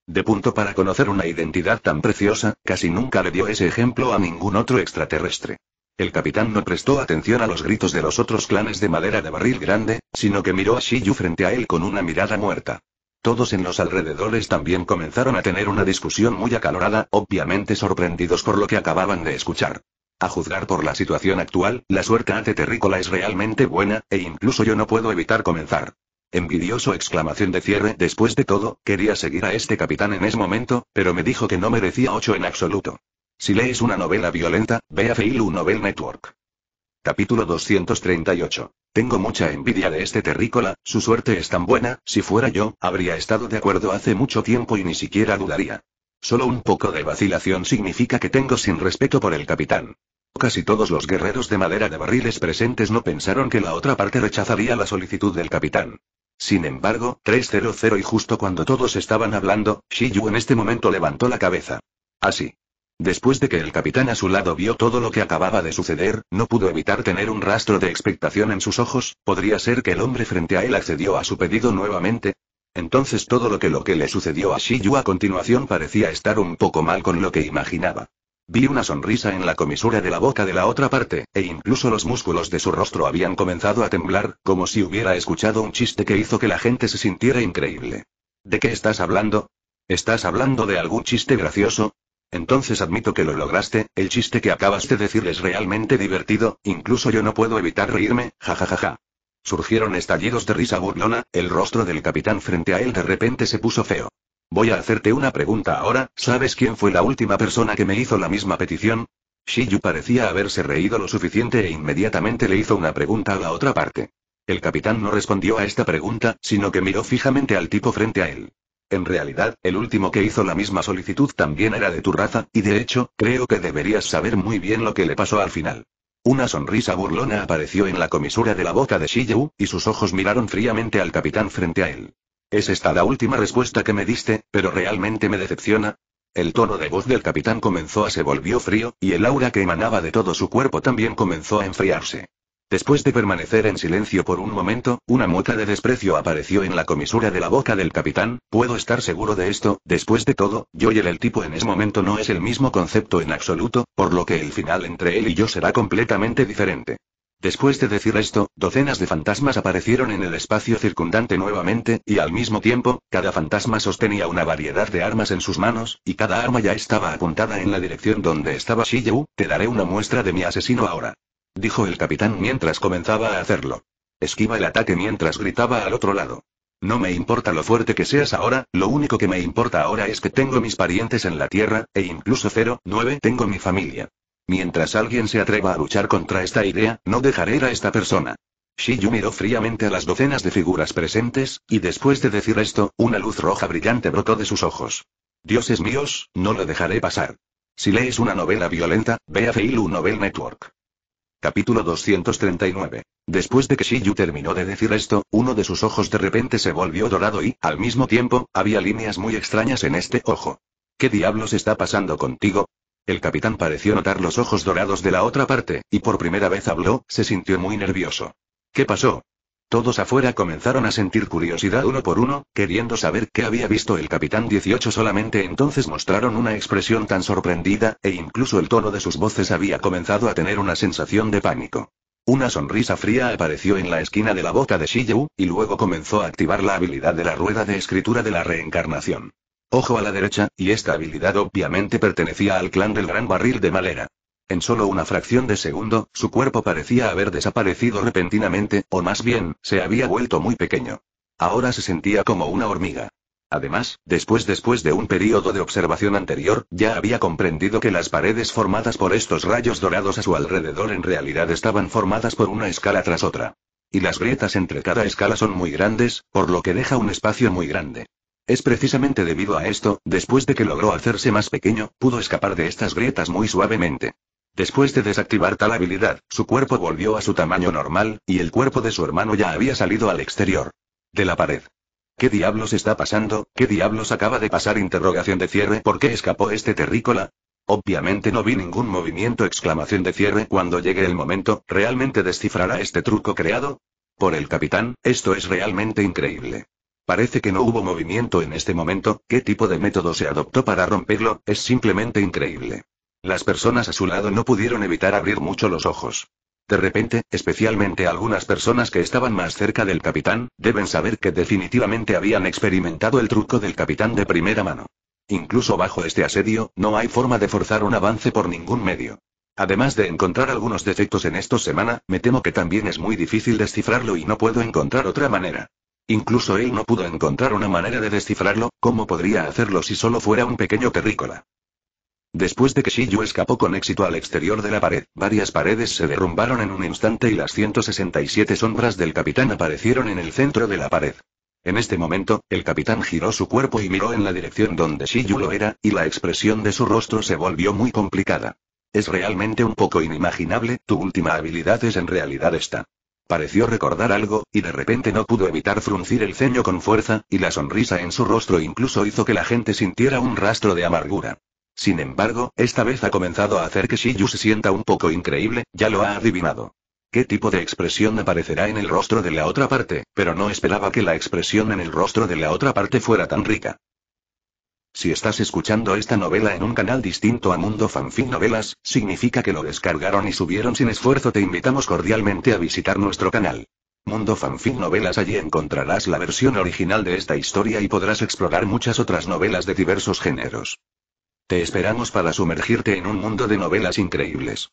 De punto para conocer una identidad tan preciosa, casi nunca le dio ese ejemplo a ningún otro extraterrestre. El capitán no prestó atención a los gritos de los otros clanes de madera de barril grande, sino que miró a Shiyu frente a él con una mirada muerta. Todos en los alrededores también comenzaron a tener una discusión muy acalorada, obviamente sorprendidos por lo que acababan de escuchar. A juzgar por la situación actual, la suerte ante terrícola es realmente buena, e incluso yo no puedo evitar comenzar. Envidioso exclamación de cierre. Después de todo, quería seguir a este capitán en ese momento, pero me dijo que no merecía ocho en absoluto. Si lees una novela violenta, ve a Feilu Novel Network. Capítulo 238. Tengo mucha envidia de este terrícola, su suerte es tan buena, si fuera yo, habría estado de acuerdo hace mucho tiempo y ni siquiera dudaría. Solo un poco de vacilación significa que tengo sin respeto por el capitán. Casi todos los guerreros de madera de barriles presentes no pensaron que la otra parte rechazaría la solicitud del capitán. Sin embargo, 300 y justo cuando todos estaban hablando, Shiyu en este momento levantó la cabeza. Así. Después de que el capitán a su lado vio todo lo que acababa de suceder, no pudo evitar tener un rastro de expectación en sus ojos, ¿podría ser que el hombre frente a él accedió a su pedido nuevamente? Entonces todo lo que le sucedió a Shiyu a continuación parecía estar un poco mal con lo que imaginaba. Vi una sonrisa en la comisura de la boca de la otra parte, e incluso los músculos de su rostro habían comenzado a temblar, como si hubiera escuchado un chiste que hizo que la gente se sintiera increíble. ¿De qué estás hablando? ¿Estás hablando de algún chiste gracioso? Entonces admito que lo lograste, el chiste que acabaste de decir es realmente divertido, incluso yo no puedo evitar reírme, jajajaja. Surgieron estallidos de risa burlona, el rostro del capitán frente a él de repente se puso feo. Voy a hacerte una pregunta ahora, ¿sabes quién fue la última persona que me hizo la misma petición? Shiyu parecía haberse reído lo suficiente e inmediatamente le hizo una pregunta a la otra parte. El capitán no respondió a esta pregunta, sino que miró fijamente al tipo frente a él. En realidad, el último que hizo la misma solicitud también era de tu raza, y de hecho, creo que deberías saber muy bien lo que le pasó al final. Una sonrisa burlona apareció en la comisura de la boca de Shiyu, y sus ojos miraron fríamente al capitán frente a él. ¿Es esta la última respuesta que me diste, pero realmente me decepciona? El tono de voz del capitán comenzó a se volvió frío, y el aura que emanaba de todo su cuerpo también comenzó a enfriarse. Después de permanecer en silencio por un momento, una mota de desprecio apareció en la comisura de la boca del capitán, puedo estar seguro de esto, después de todo, yo y él el tipo en ese momento no es el mismo concepto en absoluto, por lo que el final entre él y yo será completamente diferente. Después de decir esto, docenas de fantasmas aparecieron en el espacio circundante nuevamente, y al mismo tiempo, cada fantasma sostenía una variedad de armas en sus manos, y cada arma ya estaba apuntada en la dirección donde estaba Shiyu, te daré una muestra de mi asesino ahora dijo el capitán mientras comenzaba a hacerlo. Esquiva el ataque mientras gritaba al otro lado. No me importa lo fuerte que seas ahora, lo único que me importa ahora es que tengo mis parientes en la Tierra, e incluso 09 tengo mi familia. Mientras alguien se atreva a luchar contra esta idea, no dejaré a esta persona. Shiyu miró fríamente a las docenas de figuras presentes, y después de decir esto, una luz roja brillante brotó de sus ojos. Dioses míos, no lo dejaré pasar. Si lees una novela violenta, ve a Feilu Novel Network. Capítulo 239. Después de que Shiyu terminó de decir esto, uno de sus ojos de repente se volvió dorado y, al mismo tiempo, había líneas muy extrañas en este ojo. ¿Qué diablos está pasando contigo? El capitán pareció notar los ojos dorados de la otra parte, y por primera vez habló, se sintió muy nervioso. ¿Qué pasó? Todos afuera comenzaron a sentir curiosidad uno por uno, queriendo saber qué había visto el capitán 18 solamente entonces mostraron una expresión tan sorprendida, e incluso el tono de sus voces había comenzado a tener una sensación de pánico. Una sonrisa fría apareció en la esquina de la boca de Shiyu, y luego comenzó a activar la habilidad de la rueda de escritura de la reencarnación. Ojo a la derecha, y esta habilidad obviamente pertenecía al clan del gran barril de Malera. En solo una fracción de segundo, su cuerpo parecía haber desaparecido repentinamente, o más bien, se había vuelto muy pequeño. Ahora se sentía como una hormiga. Además, después después de un periodo de observación anterior, ya había comprendido que las paredes formadas por estos rayos dorados a su alrededor en realidad estaban formadas por una escala tras otra. Y las grietas entre cada escala son muy grandes, por lo que deja un espacio muy grande. Es precisamente debido a esto, después de que logró hacerse más pequeño, pudo escapar de estas grietas muy suavemente. Después de desactivar tal habilidad, su cuerpo volvió a su tamaño normal, y el cuerpo de su hermano ya había salido al exterior. De la pared. ¿Qué diablos está pasando? ¿Qué diablos acaba de pasar? Interrogación de cierre. ¿Por qué escapó este terrícola? Obviamente no vi ningún movimiento. Exclamación de cierre. Cuando llegue el momento, ¿realmente descifrará este truco creado? Por el capitán, esto es realmente increíble. Parece que no hubo movimiento en este momento, ¿qué tipo de método se adoptó para romperlo? Es simplemente increíble. Las personas a su lado no pudieron evitar abrir mucho los ojos. De repente, especialmente algunas personas que estaban más cerca del capitán, deben saber que definitivamente habían experimentado el truco del capitán de primera mano. Incluso bajo este asedio, no hay forma de forzar un avance por ningún medio. Además de encontrar algunos defectos en esto semana, me temo que también es muy difícil descifrarlo y no puedo encontrar otra manera. Incluso él no pudo encontrar una manera de descifrarlo, ¿cómo podría hacerlo si solo fuera un pequeño terrícola? Después de que Shiyu escapó con éxito al exterior de la pared, varias paredes se derrumbaron en un instante y las 167 sombras del capitán aparecieron en el centro de la pared. En este momento, el capitán giró su cuerpo y miró en la dirección donde Shiyu lo era, y la expresión de su rostro se volvió muy complicada. Es realmente un poco inimaginable, tu última habilidad es en realidad esta. Pareció recordar algo, y de repente no pudo evitar fruncir el ceño con fuerza, y la sonrisa en su rostro incluso hizo que la gente sintiera un rastro de amargura. Sin embargo, esta vez ha comenzado a hacer que Shiyu se sienta un poco increíble, ya lo ha adivinado. ¿Qué tipo de expresión aparecerá en el rostro de la otra parte? Pero no esperaba que la expresión en el rostro de la otra parte fuera tan rica. Si estás escuchando esta novela en un canal distinto a Mundo Fanfic Novelas, significa que lo descargaron y subieron sin esfuerzo. Te invitamos cordialmente a visitar nuestro canal. Mundo Fanfic Novelas allí encontrarás la versión original de esta historia y podrás explorar muchas otras novelas de diversos géneros. Te esperamos para sumergirte en un mundo de novelas increíbles.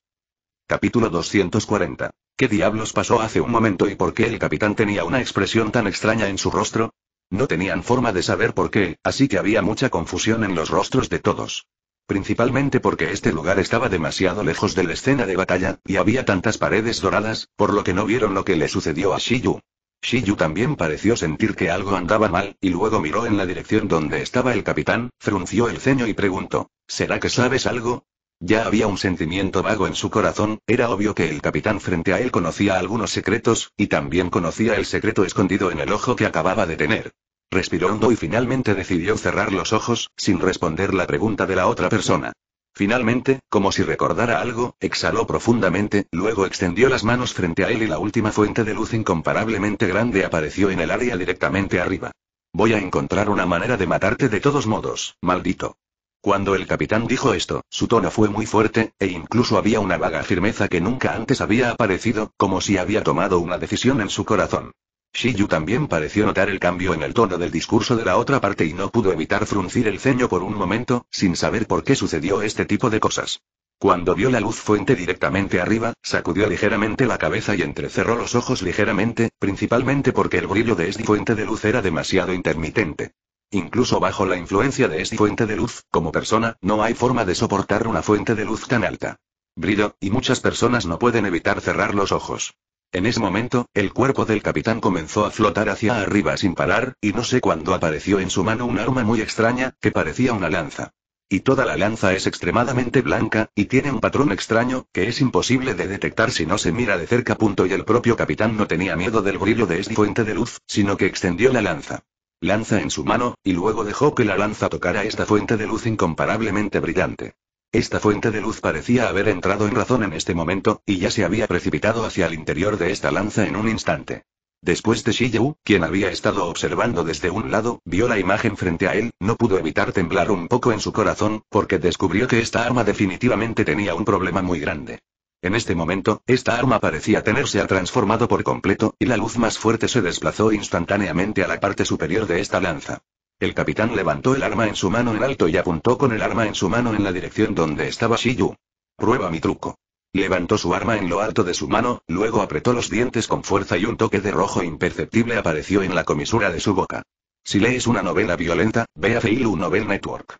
Capítulo 240. ¿Qué diablos pasó hace un momento y por qué el capitán tenía una expresión tan extraña en su rostro? No tenían forma de saber por qué, así que había mucha confusión en los rostros de todos. Principalmente porque este lugar estaba demasiado lejos de la escena de batalla, y había tantas paredes doradas, por lo que no vieron lo que le sucedió a Shiyu. Shiyu también pareció sentir que algo andaba mal, y luego miró en la dirección donde estaba el capitán, frunció el ceño y preguntó, ¿será que sabes algo? Ya había un sentimiento vago en su corazón, era obvio que el capitán frente a él conocía algunos secretos, y también conocía el secreto escondido en el ojo que acababa de tener. Respiró hondo y finalmente decidió cerrar los ojos, sin responder la pregunta de la otra persona. Finalmente, como si recordara algo, exhaló profundamente, luego extendió las manos frente a él y la última fuente de luz incomparablemente grande apareció en el área directamente arriba. Voy a encontrar una manera de matarte de todos modos, maldito. Cuando el capitán dijo esto, su tono fue muy fuerte, e incluso había una vaga firmeza que nunca antes había aparecido, como si había tomado una decisión en su corazón. Shiyu también pareció notar el cambio en el tono del discurso de la otra parte y no pudo evitar fruncir el ceño por un momento, sin saber por qué sucedió este tipo de cosas. Cuando vio la luz fuente directamente arriba, sacudió ligeramente la cabeza y entrecerró los ojos ligeramente, principalmente porque el brillo de esta fuente de luz era demasiado intermitente. Incluso bajo la influencia de esta fuente de luz, como persona, no hay forma de soportar una fuente de luz tan alta. Brillo, y muchas personas no pueden evitar cerrar los ojos. En ese momento, el cuerpo del capitán comenzó a flotar hacia arriba sin parar, y no sé cuándo apareció en su mano un arma muy extraña, que parecía una lanza. Y toda la lanza es extremadamente blanca, y tiene un patrón extraño, que es imposible de detectar si no se mira de cerca. Punto y el propio capitán no tenía miedo del brillo de esta fuente de luz, sino que extendió la lanza. Lanza en su mano, y luego dejó que la lanza tocara esta fuente de luz incomparablemente brillante. Esta fuente de luz parecía haber entrado en razón en este momento, y ya se había precipitado hacia el interior de esta lanza en un instante. Después de Shiyu, quien había estado observando desde un lado, vio la imagen frente a él, no pudo evitar temblar un poco en su corazón, porque descubrió que esta arma definitivamente tenía un problema muy grande. En este momento, esta arma parecía tenerse a transformado por completo, y la luz más fuerte se desplazó instantáneamente a la parte superior de esta lanza. El capitán levantó el arma en su mano en alto y apuntó con el arma en su mano en la dirección donde estaba Shiyu. Prueba mi truco. Levantó su arma en lo alto de su mano, luego apretó los dientes con fuerza y un toque de rojo imperceptible apareció en la comisura de su boca. Si lees una novela violenta, ve a Feilu Novel Network.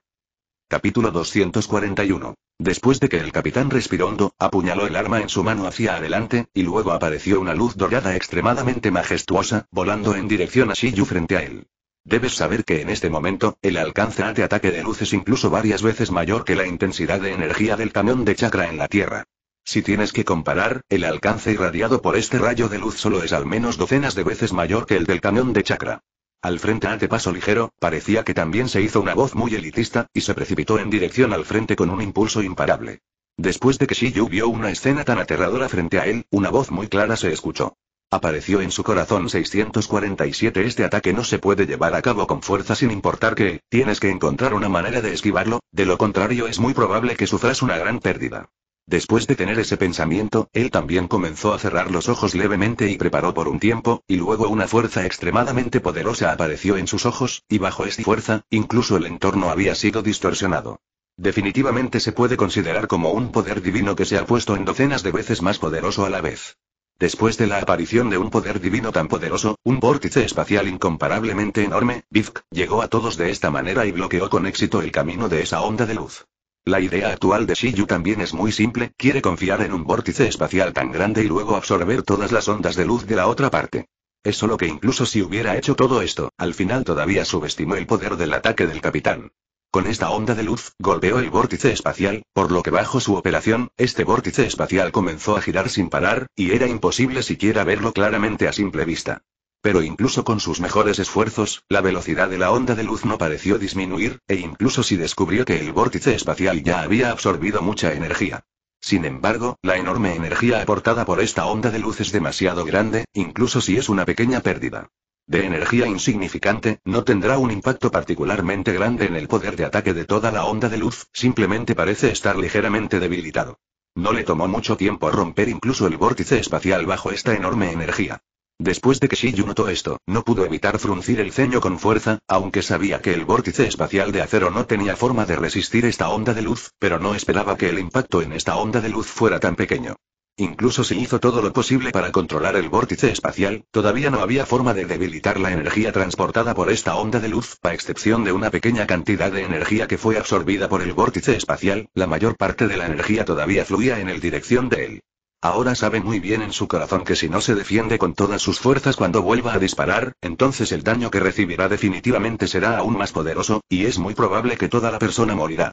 Capítulo 241. Después de que el capitán respiró hondo, apuñaló el arma en su mano hacia adelante, y luego apareció una luz dorada extremadamente majestuosa, volando en dirección a Shiyu frente a él. Debes saber que en este momento, el alcance de ataque de luz es incluso varias veces mayor que la intensidad de energía del camión de chakra en la Tierra. Si tienes que comparar, el alcance irradiado por este rayo de luz solo es al menos docenas de veces mayor que el del camión de chakra. Al frente a de paso ligero, parecía que también se hizo una voz muy elitista, y se precipitó en dirección al frente con un impulso imparable. Después de que Shiyu vio una escena tan aterradora frente a él, una voz muy clara se escuchó. Apareció en su corazón 647 Este ataque no se puede llevar a cabo con fuerza sin importar que, tienes que encontrar una manera de esquivarlo, de lo contrario es muy probable que sufras una gran pérdida. Después de tener ese pensamiento, él también comenzó a cerrar los ojos levemente y preparó por un tiempo, y luego una fuerza extremadamente poderosa apareció en sus ojos, y bajo esta fuerza, incluso el entorno había sido distorsionado. Definitivamente se puede considerar como un poder divino que se ha puesto en docenas de veces más poderoso a la vez. Después de la aparición de un poder divino tan poderoso, un vórtice espacial incomparablemente enorme, Bifk llegó a todos de esta manera y bloqueó con éxito el camino de esa onda de luz. La idea actual de Shiyu también es muy simple, quiere confiar en un vórtice espacial tan grande y luego absorber todas las ondas de luz de la otra parte. Es solo que incluso si hubiera hecho todo esto, al final todavía subestimó el poder del ataque del capitán. Con esta onda de luz, golpeó el vórtice espacial, por lo que bajo su operación, este vórtice espacial comenzó a girar sin parar, y era imposible siquiera verlo claramente a simple vista. Pero incluso con sus mejores esfuerzos, la velocidad de la onda de luz no pareció disminuir, e incluso si descubrió que el vórtice espacial ya había absorbido mucha energía. Sin embargo, la enorme energía aportada por esta onda de luz es demasiado grande, incluso si es una pequeña pérdida de energía insignificante, no tendrá un impacto particularmente grande en el poder de ataque de toda la onda de luz, simplemente parece estar ligeramente debilitado. No le tomó mucho tiempo romper incluso el vórtice espacial bajo esta enorme energía. Después de que Shiyu notó esto, no pudo evitar fruncir el ceño con fuerza, aunque sabía que el vórtice espacial de acero no tenía forma de resistir esta onda de luz, pero no esperaba que el impacto en esta onda de luz fuera tan pequeño. Incluso si hizo todo lo posible para controlar el vórtice espacial, todavía no había forma de debilitar la energía transportada por esta onda de luz, a excepción de una pequeña cantidad de energía que fue absorbida por el vórtice espacial, la mayor parte de la energía todavía fluía en el dirección de él. Ahora sabe muy bien en su corazón que si no se defiende con todas sus fuerzas cuando vuelva a disparar, entonces el daño que recibirá definitivamente será aún más poderoso, y es muy probable que toda la persona morirá.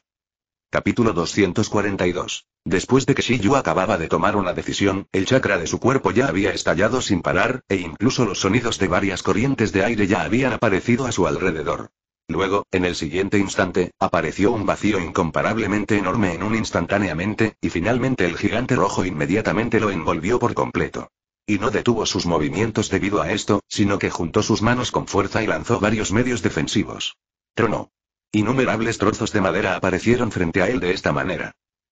Capítulo 242. Después de que Shiyu acababa de tomar una decisión, el chakra de su cuerpo ya había estallado sin parar, e incluso los sonidos de varias corrientes de aire ya habían aparecido a su alrededor. Luego, en el siguiente instante, apareció un vacío incomparablemente enorme en un instantáneamente, y finalmente el gigante rojo inmediatamente lo envolvió por completo. Y no detuvo sus movimientos debido a esto, sino que juntó sus manos con fuerza y lanzó varios medios defensivos. Trono. Innumerables trozos de madera aparecieron frente a él de esta manera.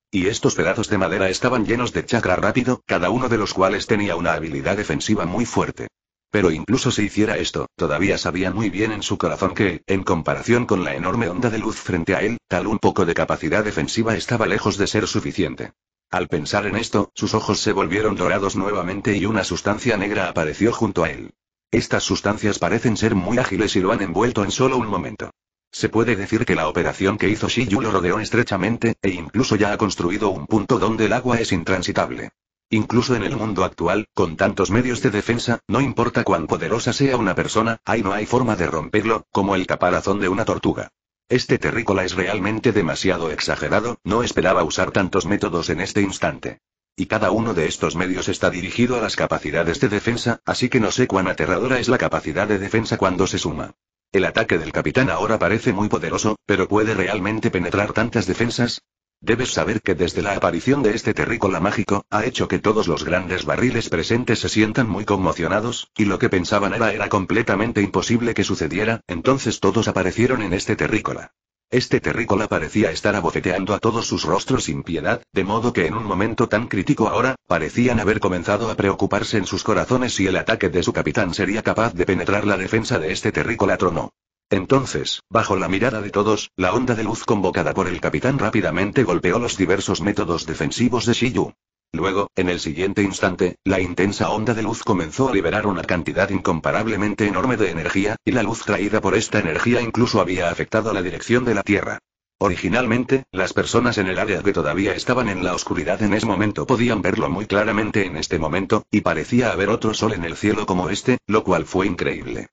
Y estos pedazos de madera estaban llenos de chakra rápido, cada uno de los cuales tenía una habilidad defensiva muy fuerte. Pero incluso si hiciera esto, todavía sabía muy bien en su corazón que, en comparación con la enorme onda de luz frente a él, tal un poco de capacidad defensiva estaba lejos de ser suficiente. Al pensar en esto, sus ojos se volvieron dorados nuevamente y una sustancia negra apareció junto a él. Estas sustancias parecen ser muy ágiles y lo han envuelto en solo un momento. Se puede decir que la operación que hizo Shiyu lo rodeó estrechamente, e incluso ya ha construido un punto donde el agua es intransitable. Incluso en el mundo actual, con tantos medios de defensa, no importa cuán poderosa sea una persona, ahí no hay forma de romperlo, como el caparazón de una tortuga. Este terrícola es realmente demasiado exagerado, no esperaba usar tantos métodos en este instante. Y cada uno de estos medios está dirigido a las capacidades de defensa, así que no sé cuán aterradora es la capacidad de defensa cuando se suma. El ataque del capitán ahora parece muy poderoso, pero ¿puede realmente penetrar tantas defensas? Debes saber que desde la aparición de este terrícola mágico, ha hecho que todos los grandes barriles presentes se sientan muy conmocionados, y lo que pensaban era era completamente imposible que sucediera, entonces todos aparecieron en este terrícola. Este terrícola parecía estar abofeteando a todos sus rostros sin piedad, de modo que en un momento tan crítico ahora, parecían haber comenzado a preocuparse en sus corazones si el ataque de su capitán sería capaz de penetrar la defensa de este terrícola trono. Entonces, bajo la mirada de todos, la onda de luz convocada por el capitán rápidamente golpeó los diversos métodos defensivos de Shiyu. Luego, en el siguiente instante, la intensa onda de luz comenzó a liberar una cantidad incomparablemente enorme de energía, y la luz traída por esta energía incluso había afectado la dirección de la Tierra. Originalmente, las personas en el área que todavía estaban en la oscuridad en ese momento podían verlo muy claramente en este momento, y parecía haber otro sol en el cielo como este, lo cual fue increíble.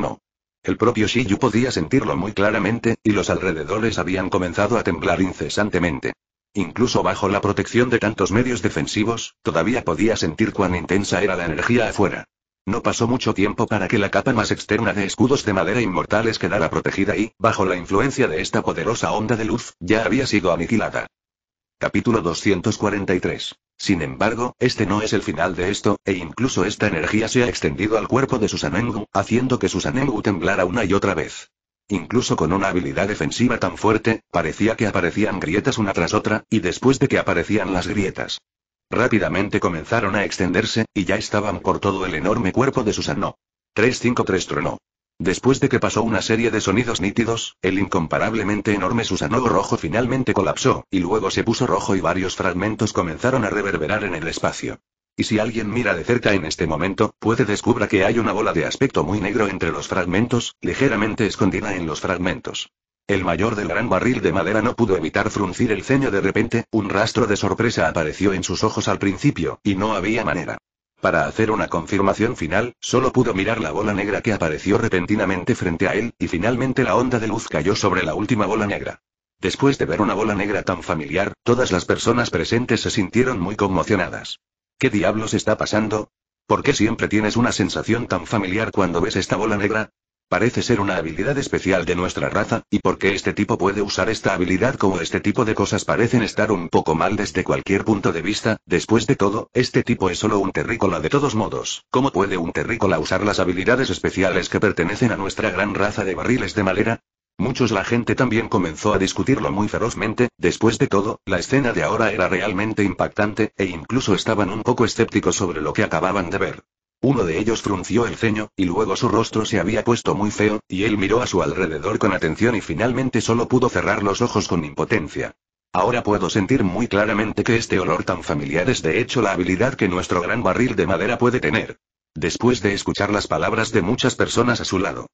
no. El propio Shiyu podía sentirlo muy claramente, y los alrededores habían comenzado a temblar incesantemente. Incluso bajo la protección de tantos medios defensivos, todavía podía sentir cuán intensa era la energía afuera. No pasó mucho tiempo para que la capa más externa de escudos de madera inmortales quedara protegida y, bajo la influencia de esta poderosa onda de luz, ya había sido aniquilada. Capítulo 243. Sin embargo, este no es el final de esto, e incluso esta energía se ha extendido al cuerpo de Susanengu, haciendo que Susanengu temblara una y otra vez. Incluso con una habilidad defensiva tan fuerte, parecía que aparecían grietas una tras otra, y después de que aparecían las grietas. Rápidamente comenzaron a extenderse, y ya estaban por todo el enorme cuerpo de Susano. 353 tronó. Después de que pasó una serie de sonidos nítidos, el incomparablemente enorme Susano rojo finalmente colapsó, y luego se puso rojo y varios fragmentos comenzaron a reverberar en el espacio. Y si alguien mira de cerca en este momento, puede descubra que hay una bola de aspecto muy negro entre los fragmentos, ligeramente escondida en los fragmentos. El mayor del gran barril de madera no pudo evitar fruncir el ceño de repente, un rastro de sorpresa apareció en sus ojos al principio, y no había manera. Para hacer una confirmación final, solo pudo mirar la bola negra que apareció repentinamente frente a él, y finalmente la onda de luz cayó sobre la última bola negra. Después de ver una bola negra tan familiar, todas las personas presentes se sintieron muy conmocionadas. ¿Qué diablos está pasando? ¿Por qué siempre tienes una sensación tan familiar cuando ves esta bola negra? Parece ser una habilidad especial de nuestra raza, y porque este tipo puede usar esta habilidad como este tipo de cosas parecen estar un poco mal desde cualquier punto de vista, después de todo, este tipo es solo un terrícola de todos modos, ¿cómo puede un terrícola usar las habilidades especiales que pertenecen a nuestra gran raza de barriles de madera? Muchos la gente también comenzó a discutirlo muy ferozmente, después de todo, la escena de ahora era realmente impactante, e incluso estaban un poco escépticos sobre lo que acababan de ver. Uno de ellos frunció el ceño, y luego su rostro se había puesto muy feo, y él miró a su alrededor con atención y finalmente solo pudo cerrar los ojos con impotencia. Ahora puedo sentir muy claramente que este olor tan familiar es de hecho la habilidad que nuestro gran barril de madera puede tener. Después de escuchar las palabras de muchas personas a su lado,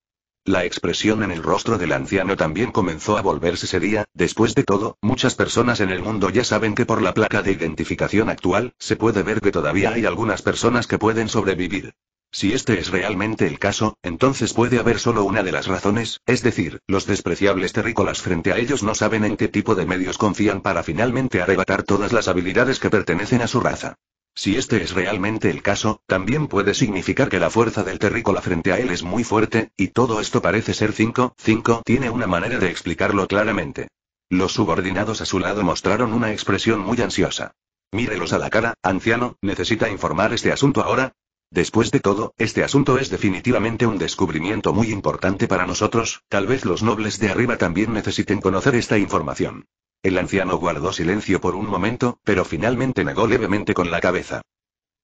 la expresión en el rostro del anciano también comenzó a volverse seria, después de todo, muchas personas en el mundo ya saben que por la placa de identificación actual, se puede ver que todavía hay algunas personas que pueden sobrevivir. Si este es realmente el caso, entonces puede haber solo una de las razones, es decir, los despreciables terrícolas frente a ellos no saben en qué tipo de medios confían para finalmente arrebatar todas las habilidades que pertenecen a su raza. Si este es realmente el caso, también puede significar que la fuerza del terrícola frente a él es muy fuerte, y todo esto parece ser 5, 5 tiene una manera de explicarlo claramente. Los subordinados a su lado mostraron una expresión muy ansiosa. Mírelos a la cara, anciano, ¿necesita informar este asunto ahora? Después de todo, este asunto es definitivamente un descubrimiento muy importante para nosotros, tal vez los nobles de arriba también necesiten conocer esta información. El anciano guardó silencio por un momento, pero finalmente negó levemente con la cabeza.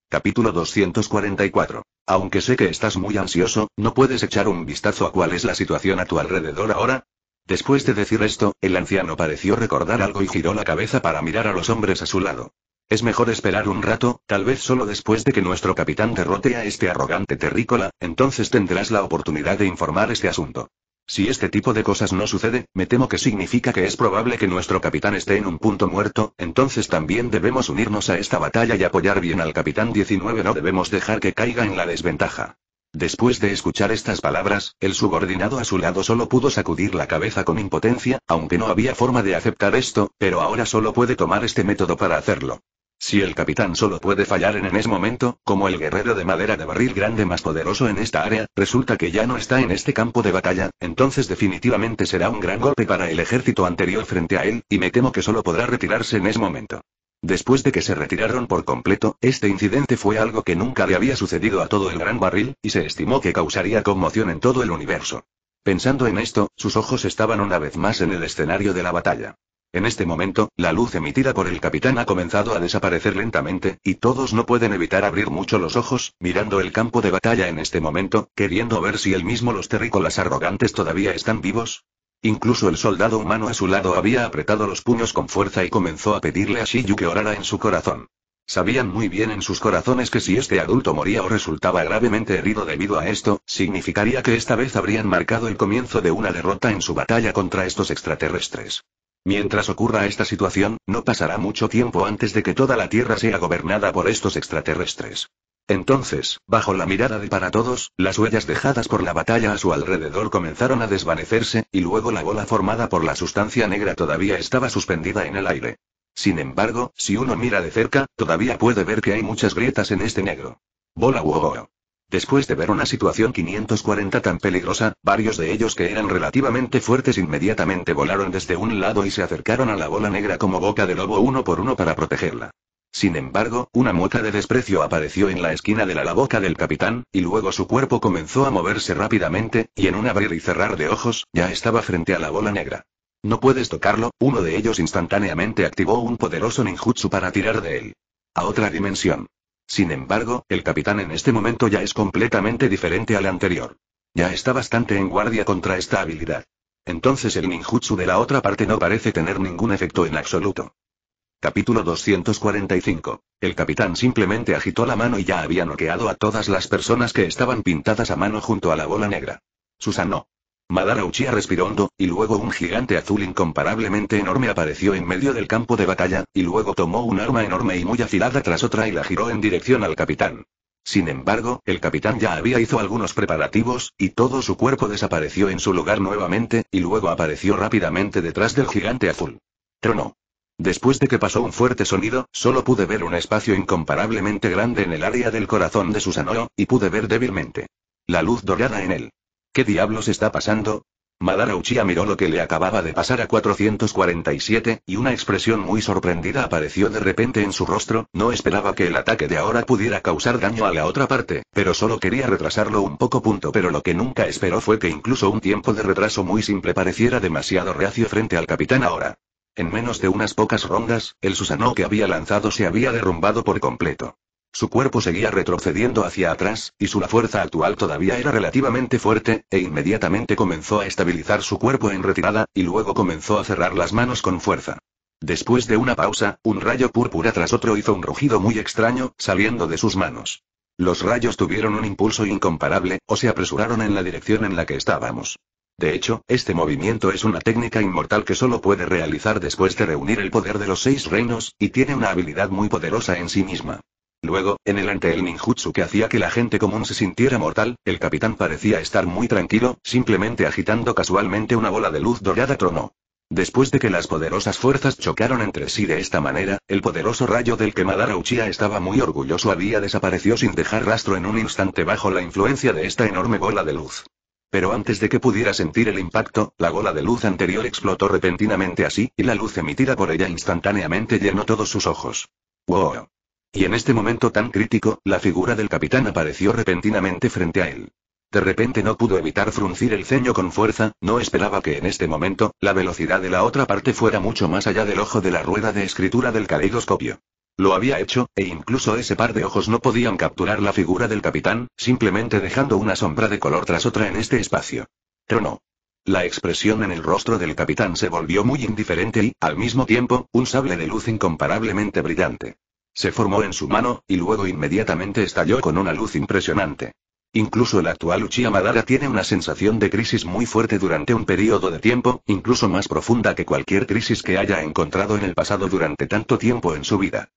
Capítulo 244. Aunque sé que estás muy ansioso, ¿no puedes echar un vistazo a cuál es la situación a tu alrededor ahora? Después de decir esto, el anciano pareció recordar algo y giró la cabeza para mirar a los hombres a su lado. Es mejor esperar un rato, tal vez solo después de que nuestro capitán derrote a este arrogante terrícola, entonces tendrás la oportunidad de informar este asunto. Si este tipo de cosas no sucede, me temo que significa que es probable que nuestro capitán esté en un punto muerto, entonces también debemos unirnos a esta batalla y apoyar bien al capitán 19. No debemos dejar que caiga en la desventaja. Después de escuchar estas palabras, el subordinado a su lado solo pudo sacudir la cabeza con impotencia, aunque no había forma de aceptar esto, pero ahora solo puede tomar este método para hacerlo. Si el capitán solo puede fallar en ese momento, como el guerrero de madera de barril grande más poderoso en esta área, resulta que ya no está en este campo de batalla, entonces definitivamente será un gran golpe para el ejército anterior frente a él, y me temo que solo podrá retirarse en ese momento. Después de que se retiraron por completo, este incidente fue algo que nunca le había sucedido a todo el gran barril, y se estimó que causaría conmoción en todo el universo. Pensando en esto, sus ojos estaban una vez más en el escenario de la batalla. En este momento, la luz emitida por el capitán ha comenzado a desaparecer lentamente, y todos no pueden evitar abrir mucho los ojos, mirando el campo de batalla en este momento, queriendo ver si el mismo los terrícolas arrogantes todavía están vivos. Incluso el soldado humano a su lado había apretado los puños con fuerza y comenzó a pedirle a Shiyu que orara en su corazón. Sabían muy bien en sus corazones que si este adulto moría o resultaba gravemente herido debido a esto, significaría que esta vez habrían marcado el comienzo de una derrota en su batalla contra estos extraterrestres. Mientras ocurra esta situación, no pasará mucho tiempo antes de que toda la Tierra sea gobernada por estos extraterrestres. Entonces, bajo la mirada de para todos, las huellas dejadas por la batalla a su alrededor comenzaron a desvanecerse, y luego la bola formada por la sustancia negra todavía estaba suspendida en el aire. Sin embargo, si uno mira de cerca, todavía puede ver que hay muchas grietas en este negro. Bola wow. Después de ver una situación 540 tan peligrosa, varios de ellos que eran relativamente fuertes inmediatamente volaron desde un lado y se acercaron a la bola negra como boca de lobo uno por uno para protegerla. Sin embargo, una mueca de desprecio apareció en la esquina de la, la boca del capitán, y luego su cuerpo comenzó a moverse rápidamente, y en un abrir y cerrar de ojos, ya estaba frente a la bola negra. No puedes tocarlo, uno de ellos instantáneamente activó un poderoso ninjutsu para tirar de él. A otra dimensión. Sin embargo, el capitán en este momento ya es completamente diferente al anterior. Ya está bastante en guardia contra esta habilidad. Entonces el ninjutsu de la otra parte no parece tener ningún efecto en absoluto. Capítulo 245. El capitán simplemente agitó la mano y ya había noqueado a todas las personas que estaban pintadas a mano junto a la bola negra. Susano. Madara Uchiha respiró hondo, y luego un gigante azul incomparablemente enorme apareció en medio del campo de batalla, y luego tomó un arma enorme y muy afilada tras otra y la giró en dirección al capitán. Sin embargo, el capitán ya había hizo algunos preparativos, y todo su cuerpo desapareció en su lugar nuevamente, y luego apareció rápidamente detrás del gigante azul. Tronó. Después de que pasó un fuerte sonido, solo pude ver un espacio incomparablemente grande en el área del corazón de Susanoo, y pude ver débilmente. La luz dorada en él. ¿Qué diablos está pasando? Madara Uchiha miró lo que le acababa de pasar a 447, y una expresión muy sorprendida apareció de repente en su rostro, no esperaba que el ataque de ahora pudiera causar daño a la otra parte, pero solo quería retrasarlo un poco punto pero lo que nunca esperó fue que incluso un tiempo de retraso muy simple pareciera demasiado reacio frente al capitán ahora. En menos de unas pocas rondas, el Susanoo que había lanzado se había derrumbado por completo. Su cuerpo seguía retrocediendo hacia atrás, y su la fuerza actual todavía era relativamente fuerte, e inmediatamente comenzó a estabilizar su cuerpo en retirada, y luego comenzó a cerrar las manos con fuerza. Después de una pausa, un rayo púrpura tras otro hizo un rugido muy extraño, saliendo de sus manos. Los rayos tuvieron un impulso incomparable, o se apresuraron en la dirección en la que estábamos. De hecho, este movimiento es una técnica inmortal que solo puede realizar después de reunir el poder de los seis reinos, y tiene una habilidad muy poderosa en sí misma. Luego, en el ante el ninjutsu que hacía que la gente común se sintiera mortal, el capitán parecía estar muy tranquilo, simplemente agitando casualmente una bola de luz dorada tronó. Después de que las poderosas fuerzas chocaron entre sí de esta manera, el poderoso rayo del que Madara Uchiha estaba muy orgulloso había desaparecido sin dejar rastro en un instante bajo la influencia de esta enorme bola de luz. Pero antes de que pudiera sentir el impacto, la bola de luz anterior explotó repentinamente así, y la luz emitida por ella instantáneamente llenó todos sus ojos. ¡Wow! Y en este momento tan crítico, la figura del capitán apareció repentinamente frente a él. De repente no pudo evitar fruncir el ceño con fuerza, no esperaba que en este momento, la velocidad de la otra parte fuera mucho más allá del ojo de la rueda de escritura del caleidoscopio. Lo había hecho, e incluso ese par de ojos no podían capturar la figura del capitán, simplemente dejando una sombra de color tras otra en este espacio. no. La expresión en el rostro del capitán se volvió muy indiferente y, al mismo tiempo, un sable de luz incomparablemente brillante. Se formó en su mano, y luego inmediatamente estalló con una luz impresionante. Incluso el actual Uchiha Madara tiene una sensación de crisis muy fuerte durante un periodo de tiempo, incluso más profunda que cualquier crisis que haya encontrado en el pasado durante tanto tiempo en su vida.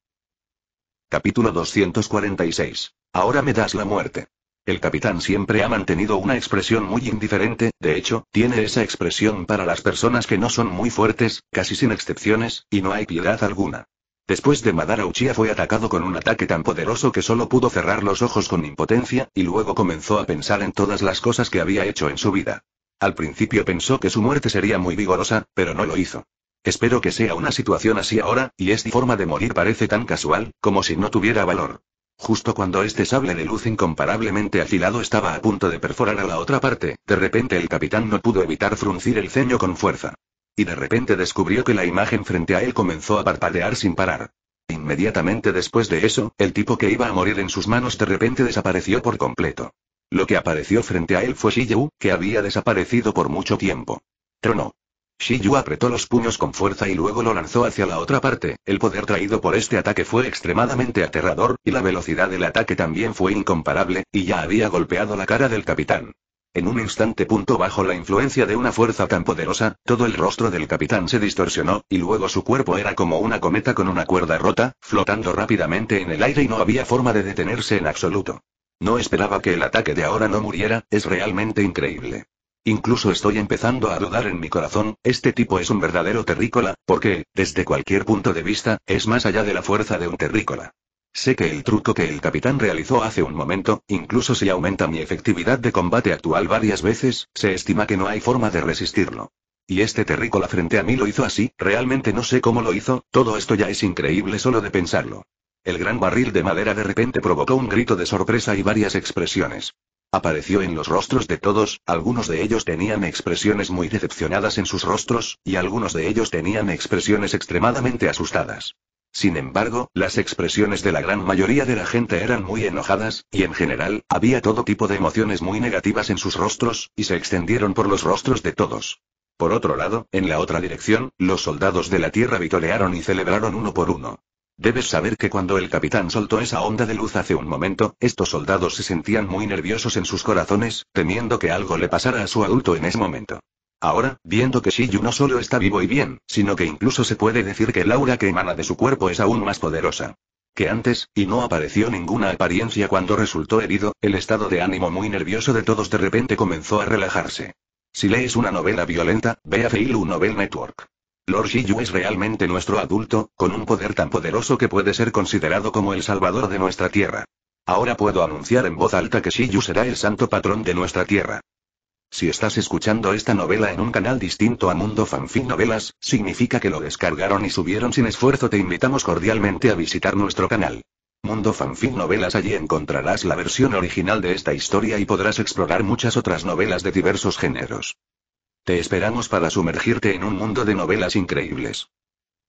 Capítulo 246. Ahora me das la muerte. El capitán siempre ha mantenido una expresión muy indiferente, de hecho, tiene esa expresión para las personas que no son muy fuertes, casi sin excepciones, y no hay piedad alguna. Después de Madara Uchiha fue atacado con un ataque tan poderoso que solo pudo cerrar los ojos con impotencia, y luego comenzó a pensar en todas las cosas que había hecho en su vida. Al principio pensó que su muerte sería muy vigorosa, pero no lo hizo. Espero que sea una situación así ahora, y esta forma de morir parece tan casual, como si no tuviera valor. Justo cuando este sable de luz incomparablemente afilado estaba a punto de perforar a la otra parte, de repente el capitán no pudo evitar fruncir el ceño con fuerza. Y de repente descubrió que la imagen frente a él comenzó a parpadear sin parar. Inmediatamente después de eso, el tipo que iba a morir en sus manos de repente desapareció por completo. Lo que apareció frente a él fue Shiyu, que había desaparecido por mucho tiempo. Tronó. Shiyu apretó los puños con fuerza y luego lo lanzó hacia la otra parte, el poder traído por este ataque fue extremadamente aterrador, y la velocidad del ataque también fue incomparable, y ya había golpeado la cara del capitán. En un instante punto bajo la influencia de una fuerza tan poderosa, todo el rostro del capitán se distorsionó, y luego su cuerpo era como una cometa con una cuerda rota, flotando rápidamente en el aire y no había forma de detenerse en absoluto. No esperaba que el ataque de ahora no muriera, es realmente increíble. Incluso estoy empezando a dudar en mi corazón, este tipo es un verdadero terrícola, porque, desde cualquier punto de vista, es más allá de la fuerza de un terrícola. Sé que el truco que el capitán realizó hace un momento, incluso si aumenta mi efectividad de combate actual varias veces, se estima que no hay forma de resistirlo. Y este terrícola frente a mí lo hizo así, realmente no sé cómo lo hizo, todo esto ya es increíble solo de pensarlo. El gran barril de madera de repente provocó un grito de sorpresa y varias expresiones. Apareció en los rostros de todos, algunos de ellos tenían expresiones muy decepcionadas en sus rostros, y algunos de ellos tenían expresiones extremadamente asustadas. Sin embargo, las expresiones de la gran mayoría de la gente eran muy enojadas, y en general, había todo tipo de emociones muy negativas en sus rostros, y se extendieron por los rostros de todos. Por otro lado, en la otra dirección, los soldados de la Tierra vitorearon y celebraron uno por uno. Debes saber que cuando el capitán soltó esa onda de luz hace un momento, estos soldados se sentían muy nerviosos en sus corazones, temiendo que algo le pasara a su adulto en ese momento. Ahora, viendo que Shiyu no solo está vivo y bien, sino que incluso se puede decir que el aura que emana de su cuerpo es aún más poderosa que antes, y no apareció ninguna apariencia cuando resultó herido, el estado de ánimo muy nervioso de todos de repente comenzó a relajarse. Si lees una novela violenta, ve a Feilu Novel Network. Lord Shiyu es realmente nuestro adulto, con un poder tan poderoso que puede ser considerado como el salvador de nuestra tierra. Ahora puedo anunciar en voz alta que Shiyu será el santo patrón de nuestra tierra. Si estás escuchando esta novela en un canal distinto a Mundo Fanfic Novelas, significa que lo descargaron y subieron sin esfuerzo. Te invitamos cordialmente a visitar nuestro canal. Mundo Fanfic Novelas allí encontrarás la versión original de esta historia y podrás explorar muchas otras novelas de diversos géneros. Te esperamos para sumergirte en un mundo de novelas increíbles.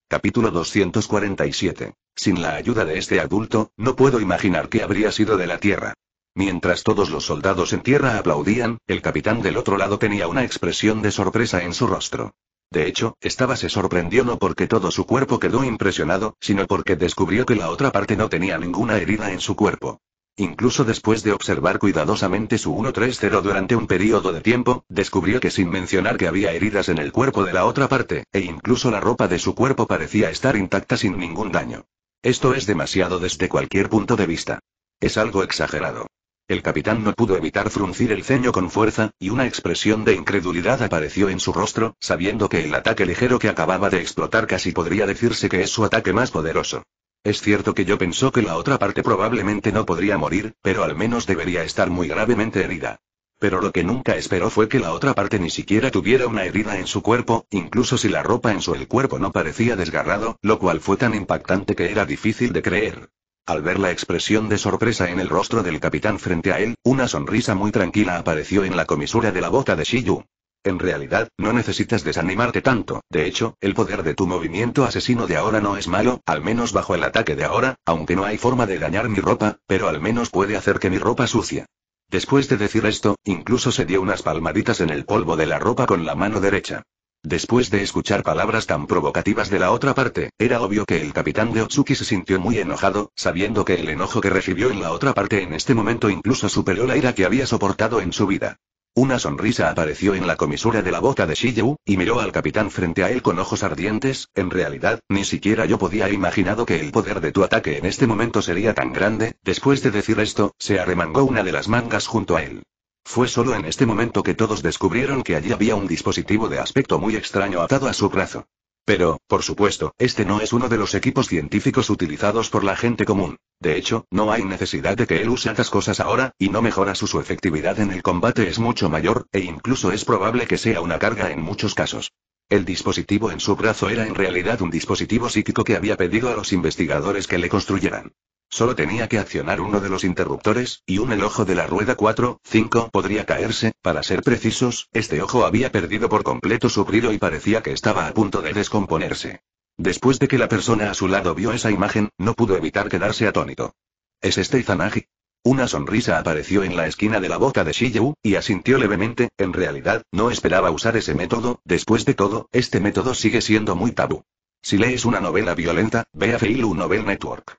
Capítulo 247. Sin la ayuda de este adulto, no puedo imaginar qué habría sido de la Tierra. Mientras todos los soldados en tierra aplaudían, el capitán del otro lado tenía una expresión de sorpresa en su rostro. De hecho, estaba se sorprendió no porque todo su cuerpo quedó impresionado, sino porque descubrió que la otra parte no tenía ninguna herida en su cuerpo. Incluso después de observar cuidadosamente su 130 durante un periodo de tiempo, descubrió que sin mencionar que había heridas en el cuerpo de la otra parte, e incluso la ropa de su cuerpo parecía estar intacta sin ningún daño. Esto es demasiado desde cualquier punto de vista. Es algo exagerado. El capitán no pudo evitar fruncir el ceño con fuerza, y una expresión de incredulidad apareció en su rostro, sabiendo que el ataque ligero que acababa de explotar casi podría decirse que es su ataque más poderoso. Es cierto que yo pensó que la otra parte probablemente no podría morir, pero al menos debería estar muy gravemente herida. Pero lo que nunca esperó fue que la otra parte ni siquiera tuviera una herida en su cuerpo, incluso si la ropa en su el cuerpo no parecía desgarrado, lo cual fue tan impactante que era difícil de creer. Al ver la expresión de sorpresa en el rostro del capitán frente a él, una sonrisa muy tranquila apareció en la comisura de la bota de Shiyu. En realidad, no necesitas desanimarte tanto, de hecho, el poder de tu movimiento asesino de ahora no es malo, al menos bajo el ataque de ahora, aunque no hay forma de dañar mi ropa, pero al menos puede hacer que mi ropa sucia. Después de decir esto, incluso se dio unas palmaditas en el polvo de la ropa con la mano derecha. Después de escuchar palabras tan provocativas de la otra parte, era obvio que el capitán de Otsuki se sintió muy enojado, sabiendo que el enojo que recibió en la otra parte en este momento incluso superó la ira que había soportado en su vida. Una sonrisa apareció en la comisura de la boca de Shiyu, y miró al capitán frente a él con ojos ardientes, en realidad, ni siquiera yo podía haber imaginado que el poder de tu ataque en este momento sería tan grande, después de decir esto, se arremangó una de las mangas junto a él. Fue solo en este momento que todos descubrieron que allí había un dispositivo de aspecto muy extraño atado a su brazo. Pero, por supuesto, este no es uno de los equipos científicos utilizados por la gente común. De hecho, no hay necesidad de que él use estas cosas ahora, y no mejora su, su efectividad en el combate es mucho mayor, e incluso es probable que sea una carga en muchos casos. El dispositivo en su brazo era en realidad un dispositivo psíquico que había pedido a los investigadores que le construyeran. Solo tenía que accionar uno de los interruptores, y un el ojo de la rueda 4, 5 podría caerse, para ser precisos, este ojo había perdido por completo su brillo y parecía que estaba a punto de descomponerse. Después de que la persona a su lado vio esa imagen, no pudo evitar quedarse atónito. ¿Es este Izanagi? Una sonrisa apareció en la esquina de la boca de Shiyu, y asintió levemente, en realidad, no esperaba usar ese método, después de todo, este método sigue siendo muy tabú. Si lees una novela violenta, ve a Feilu Novel Network.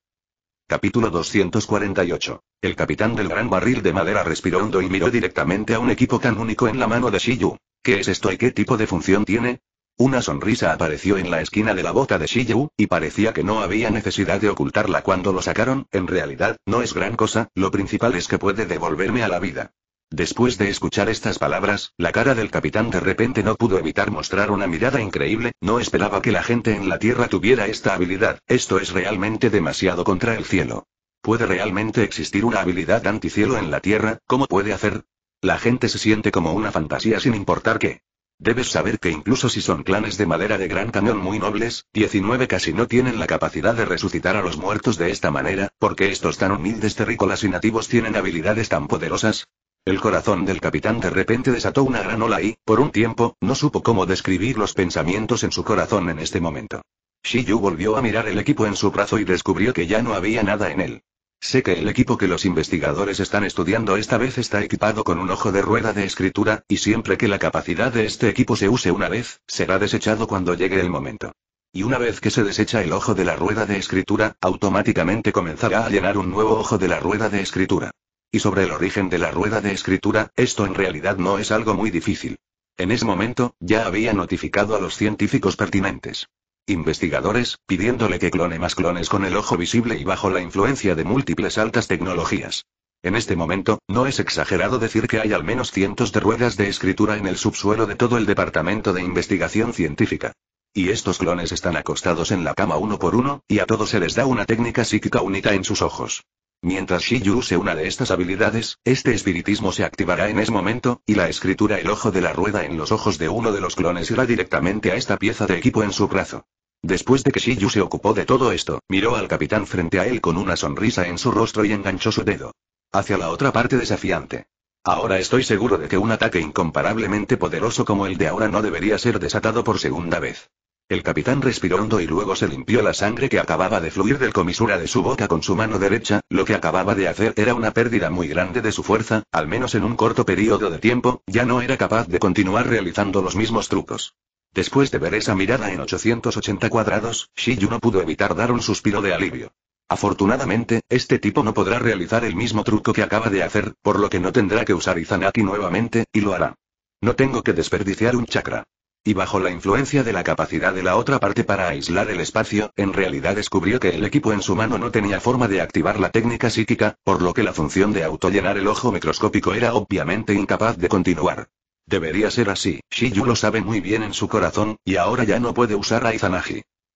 Capítulo 248. El capitán del gran barril de madera respiró hondo y miró directamente a un equipo tan único en la mano de Shiyu. ¿Qué es esto y qué tipo de función tiene? Una sonrisa apareció en la esquina de la bota de Shiyu, y parecía que no había necesidad de ocultarla cuando lo sacaron, en realidad, no es gran cosa, lo principal es que puede devolverme a la vida. Después de escuchar estas palabras, la cara del capitán de repente no pudo evitar mostrar una mirada increíble, no esperaba que la gente en la Tierra tuviera esta habilidad, esto es realmente demasiado contra el cielo. ¿Puede realmente existir una habilidad anticielo en la Tierra? ¿Cómo puede hacer? La gente se siente como una fantasía sin importar qué. Debes saber que incluso si son clanes de madera de gran cañón muy nobles, 19 casi no tienen la capacidad de resucitar a los muertos de esta manera, porque estos tan humildes terrícolas y nativos tienen habilidades tan poderosas. El corazón del capitán de repente desató una gran ola y, por un tiempo, no supo cómo describir los pensamientos en su corazón en este momento. Shiyu volvió a mirar el equipo en su brazo y descubrió que ya no había nada en él. Sé que el equipo que los investigadores están estudiando esta vez está equipado con un ojo de rueda de escritura, y siempre que la capacidad de este equipo se use una vez, será desechado cuando llegue el momento. Y una vez que se desecha el ojo de la rueda de escritura, automáticamente comenzará a llenar un nuevo ojo de la rueda de escritura. Y sobre el origen de la rueda de escritura, esto en realidad no es algo muy difícil. En ese momento, ya había notificado a los científicos pertinentes. Investigadores, pidiéndole que clone más clones con el ojo visible y bajo la influencia de múltiples altas tecnologías. En este momento, no es exagerado decir que hay al menos cientos de ruedas de escritura en el subsuelo de todo el Departamento de Investigación Científica. Y estos clones están acostados en la cama uno por uno, y a todos se les da una técnica psíquica única en sus ojos. Mientras Shiyu use una de estas habilidades, este espiritismo se activará en ese momento, y la escritura El ojo de la rueda en los ojos de uno de los clones irá directamente a esta pieza de equipo en su brazo. Después de que Shiyu se ocupó de todo esto, miró al capitán frente a él con una sonrisa en su rostro y enganchó su dedo. Hacia la otra parte desafiante. Ahora estoy seguro de que un ataque incomparablemente poderoso como el de ahora no debería ser desatado por segunda vez. El capitán respiró hondo y luego se limpió la sangre que acababa de fluir del comisura de su boca con su mano derecha, lo que acababa de hacer era una pérdida muy grande de su fuerza, al menos en un corto periodo de tiempo, ya no era capaz de continuar realizando los mismos trucos. Después de ver esa mirada en 880 cuadrados, Shiyu no pudo evitar dar un suspiro de alivio. Afortunadamente, este tipo no podrá realizar el mismo truco que acaba de hacer, por lo que no tendrá que usar Izanaki nuevamente, y lo hará. No tengo que desperdiciar un chakra. Y bajo la influencia de la capacidad de la otra parte para aislar el espacio, en realidad descubrió que el equipo en su mano no tenía forma de activar la técnica psíquica, por lo que la función de autollenar el ojo microscópico era obviamente incapaz de continuar. Debería ser así, Shiyu lo sabe muy bien en su corazón, y ahora ya no puede usar a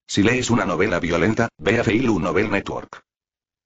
Si lees una novela violenta, ve a Feilu Novel Network.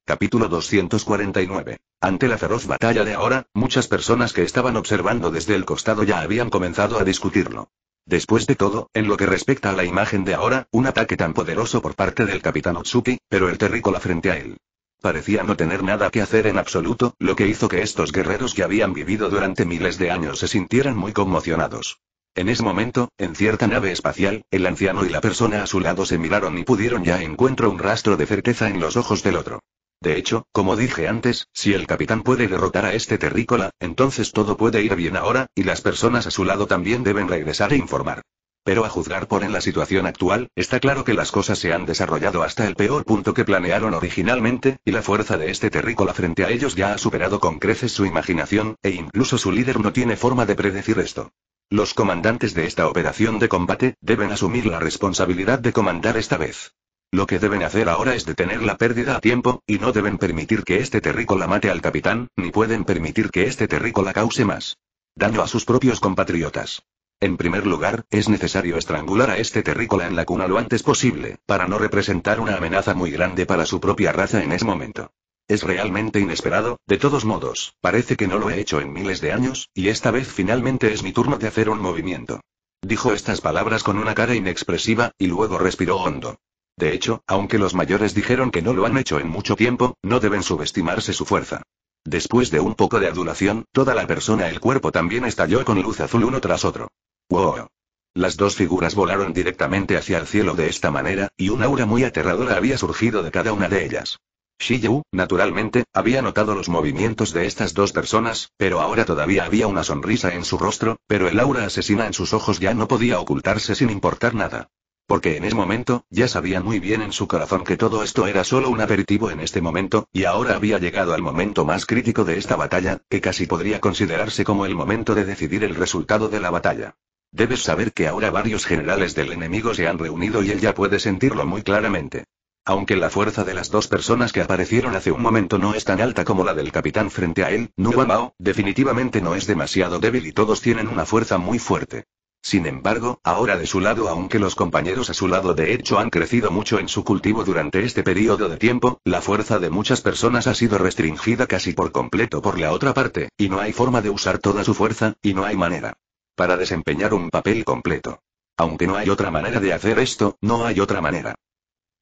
Capítulo 249. Ante la feroz batalla de ahora, muchas personas que estaban observando desde el costado ya habían comenzado a discutirlo. Después de todo, en lo que respecta a la imagen de ahora, un ataque tan poderoso por parte del capitán Otsuki, pero el terrícola frente a él. Parecía no tener nada que hacer en absoluto, lo que hizo que estos guerreros que habían vivido durante miles de años se sintieran muy conmocionados. En ese momento, en cierta nave espacial, el anciano y la persona a su lado se miraron y pudieron ya encuentro un rastro de certeza en los ojos del otro. De hecho, como dije antes, si el capitán puede derrotar a este terrícola, entonces todo puede ir bien ahora, y las personas a su lado también deben regresar e informar. Pero a juzgar por en la situación actual, está claro que las cosas se han desarrollado hasta el peor punto que planearon originalmente, y la fuerza de este terrícola frente a ellos ya ha superado con creces su imaginación, e incluso su líder no tiene forma de predecir esto. Los comandantes de esta operación de combate, deben asumir la responsabilidad de comandar esta vez. Lo que deben hacer ahora es detener la pérdida a tiempo, y no deben permitir que este terrícola mate al capitán, ni pueden permitir que este terrícola cause más daño a sus propios compatriotas. En primer lugar, es necesario estrangular a este terrícola en la cuna lo antes posible, para no representar una amenaza muy grande para su propia raza en ese momento. Es realmente inesperado, de todos modos, parece que no lo he hecho en miles de años, y esta vez finalmente es mi turno de hacer un movimiento. Dijo estas palabras con una cara inexpresiva, y luego respiró hondo. De hecho, aunque los mayores dijeron que no lo han hecho en mucho tiempo, no deben subestimarse su fuerza. Después de un poco de adulación, toda la persona el cuerpo también estalló con luz azul uno tras otro. ¡Wow! Las dos figuras volaron directamente hacia el cielo de esta manera, y un aura muy aterradora había surgido de cada una de ellas. Shiyu, naturalmente, había notado los movimientos de estas dos personas, pero ahora todavía había una sonrisa en su rostro, pero el aura asesina en sus ojos ya no podía ocultarse sin importar nada. Porque en ese momento, ya sabía muy bien en su corazón que todo esto era solo un aperitivo en este momento, y ahora había llegado al momento más crítico de esta batalla, que casi podría considerarse como el momento de decidir el resultado de la batalla. Debes saber que ahora varios generales del enemigo se han reunido y él ya puede sentirlo muy claramente. Aunque la fuerza de las dos personas que aparecieron hace un momento no es tan alta como la del capitán frente a él, Nuba Mao definitivamente no es demasiado débil y todos tienen una fuerza muy fuerte. Sin embargo, ahora de su lado, aunque los compañeros a su lado de hecho han crecido mucho en su cultivo durante este periodo de tiempo, la fuerza de muchas personas ha sido restringida casi por completo por la otra parte, y no hay forma de usar toda su fuerza, y no hay manera. Para desempeñar un papel completo. Aunque no hay otra manera de hacer esto, no hay otra manera.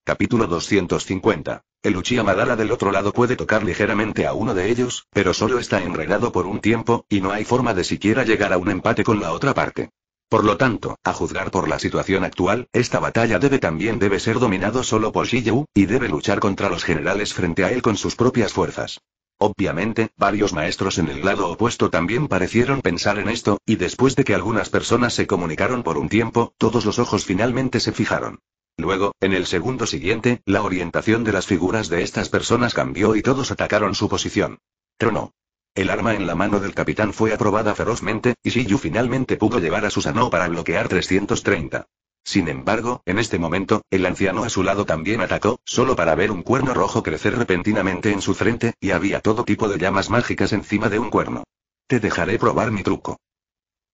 Capítulo 250. El Uchiha Madara del otro lado puede tocar ligeramente a uno de ellos, pero solo está enredado por un tiempo, y no hay forma de siquiera llegar a un empate con la otra parte. Por lo tanto, a juzgar por la situación actual, esta batalla debe también debe ser dominado solo por Shiyu, y debe luchar contra los generales frente a él con sus propias fuerzas. Obviamente, varios maestros en el lado opuesto también parecieron pensar en esto, y después de que algunas personas se comunicaron por un tiempo, todos los ojos finalmente se fijaron. Luego, en el segundo siguiente, la orientación de las figuras de estas personas cambió y todos atacaron su posición. Trono. El arma en la mano del capitán fue aprobada ferozmente, y Shiyu finalmente pudo llevar a Susano para bloquear 330. Sin embargo, en este momento, el anciano a su lado también atacó, solo para ver un cuerno rojo crecer repentinamente en su frente, y había todo tipo de llamas mágicas encima de un cuerno. Te dejaré probar mi truco.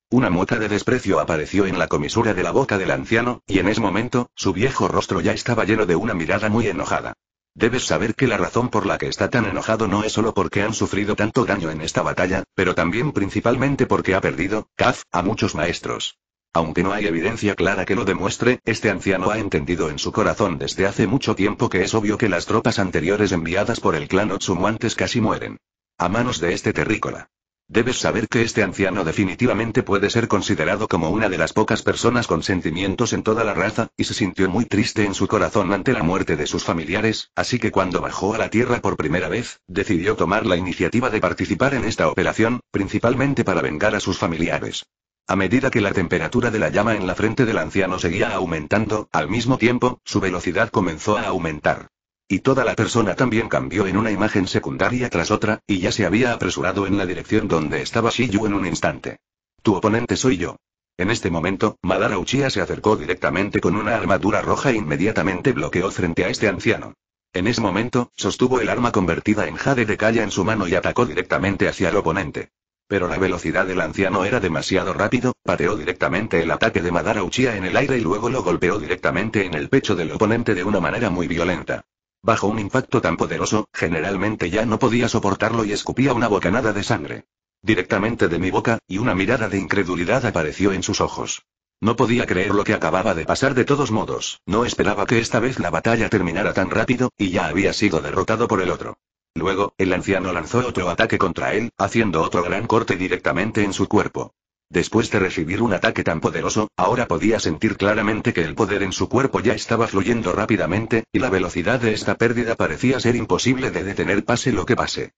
Una mota de desprecio apareció en la comisura de la boca del anciano, y en ese momento, su viejo rostro ya estaba lleno de una mirada muy enojada. Debes saber que la razón por la que está tan enojado no es solo porque han sufrido tanto daño en esta batalla, pero también principalmente porque ha perdido, Kaz, a muchos maestros. Aunque no hay evidencia clara que lo demuestre, este anciano ha entendido en su corazón desde hace mucho tiempo que es obvio que las tropas anteriores enviadas por el clan antes casi mueren. A manos de este terrícola. Debes saber que este anciano definitivamente puede ser considerado como una de las pocas personas con sentimientos en toda la raza, y se sintió muy triste en su corazón ante la muerte de sus familiares, así que cuando bajó a la Tierra por primera vez, decidió tomar la iniciativa de participar en esta operación, principalmente para vengar a sus familiares. A medida que la temperatura de la llama en la frente del anciano seguía aumentando, al mismo tiempo, su velocidad comenzó a aumentar. Y toda la persona también cambió en una imagen secundaria tras otra, y ya se había apresurado en la dirección donde estaba Shiyu en un instante. Tu oponente soy yo. En este momento, Madara Uchiha se acercó directamente con una armadura roja e inmediatamente bloqueó frente a este anciano. En ese momento, sostuvo el arma convertida en jade de calla en su mano y atacó directamente hacia el oponente. Pero la velocidad del anciano era demasiado rápido, pateó directamente el ataque de Madara Uchiha en el aire y luego lo golpeó directamente en el pecho del oponente de una manera muy violenta. Bajo un impacto tan poderoso, generalmente ya no podía soportarlo y escupía una bocanada de sangre. Directamente de mi boca, y una mirada de incredulidad apareció en sus ojos. No podía creer lo que acababa de pasar de todos modos, no esperaba que esta vez la batalla terminara tan rápido, y ya había sido derrotado por el otro. Luego, el anciano lanzó otro ataque contra él, haciendo otro gran corte directamente en su cuerpo. Después de recibir un ataque tan poderoso, ahora podía sentir claramente que el poder en su cuerpo ya estaba fluyendo rápidamente, y la velocidad de esta pérdida parecía ser imposible de detener pase lo que pase.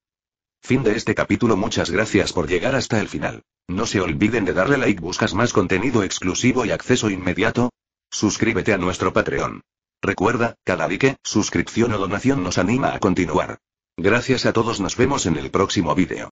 Fin de este capítulo Muchas gracias por llegar hasta el final. No se olviden de darle like buscas más contenido exclusivo y acceso inmediato. Suscríbete a nuestro Patreon. Recuerda, cada like, suscripción o donación nos anima a continuar. Gracias a todos nos vemos en el próximo vídeo.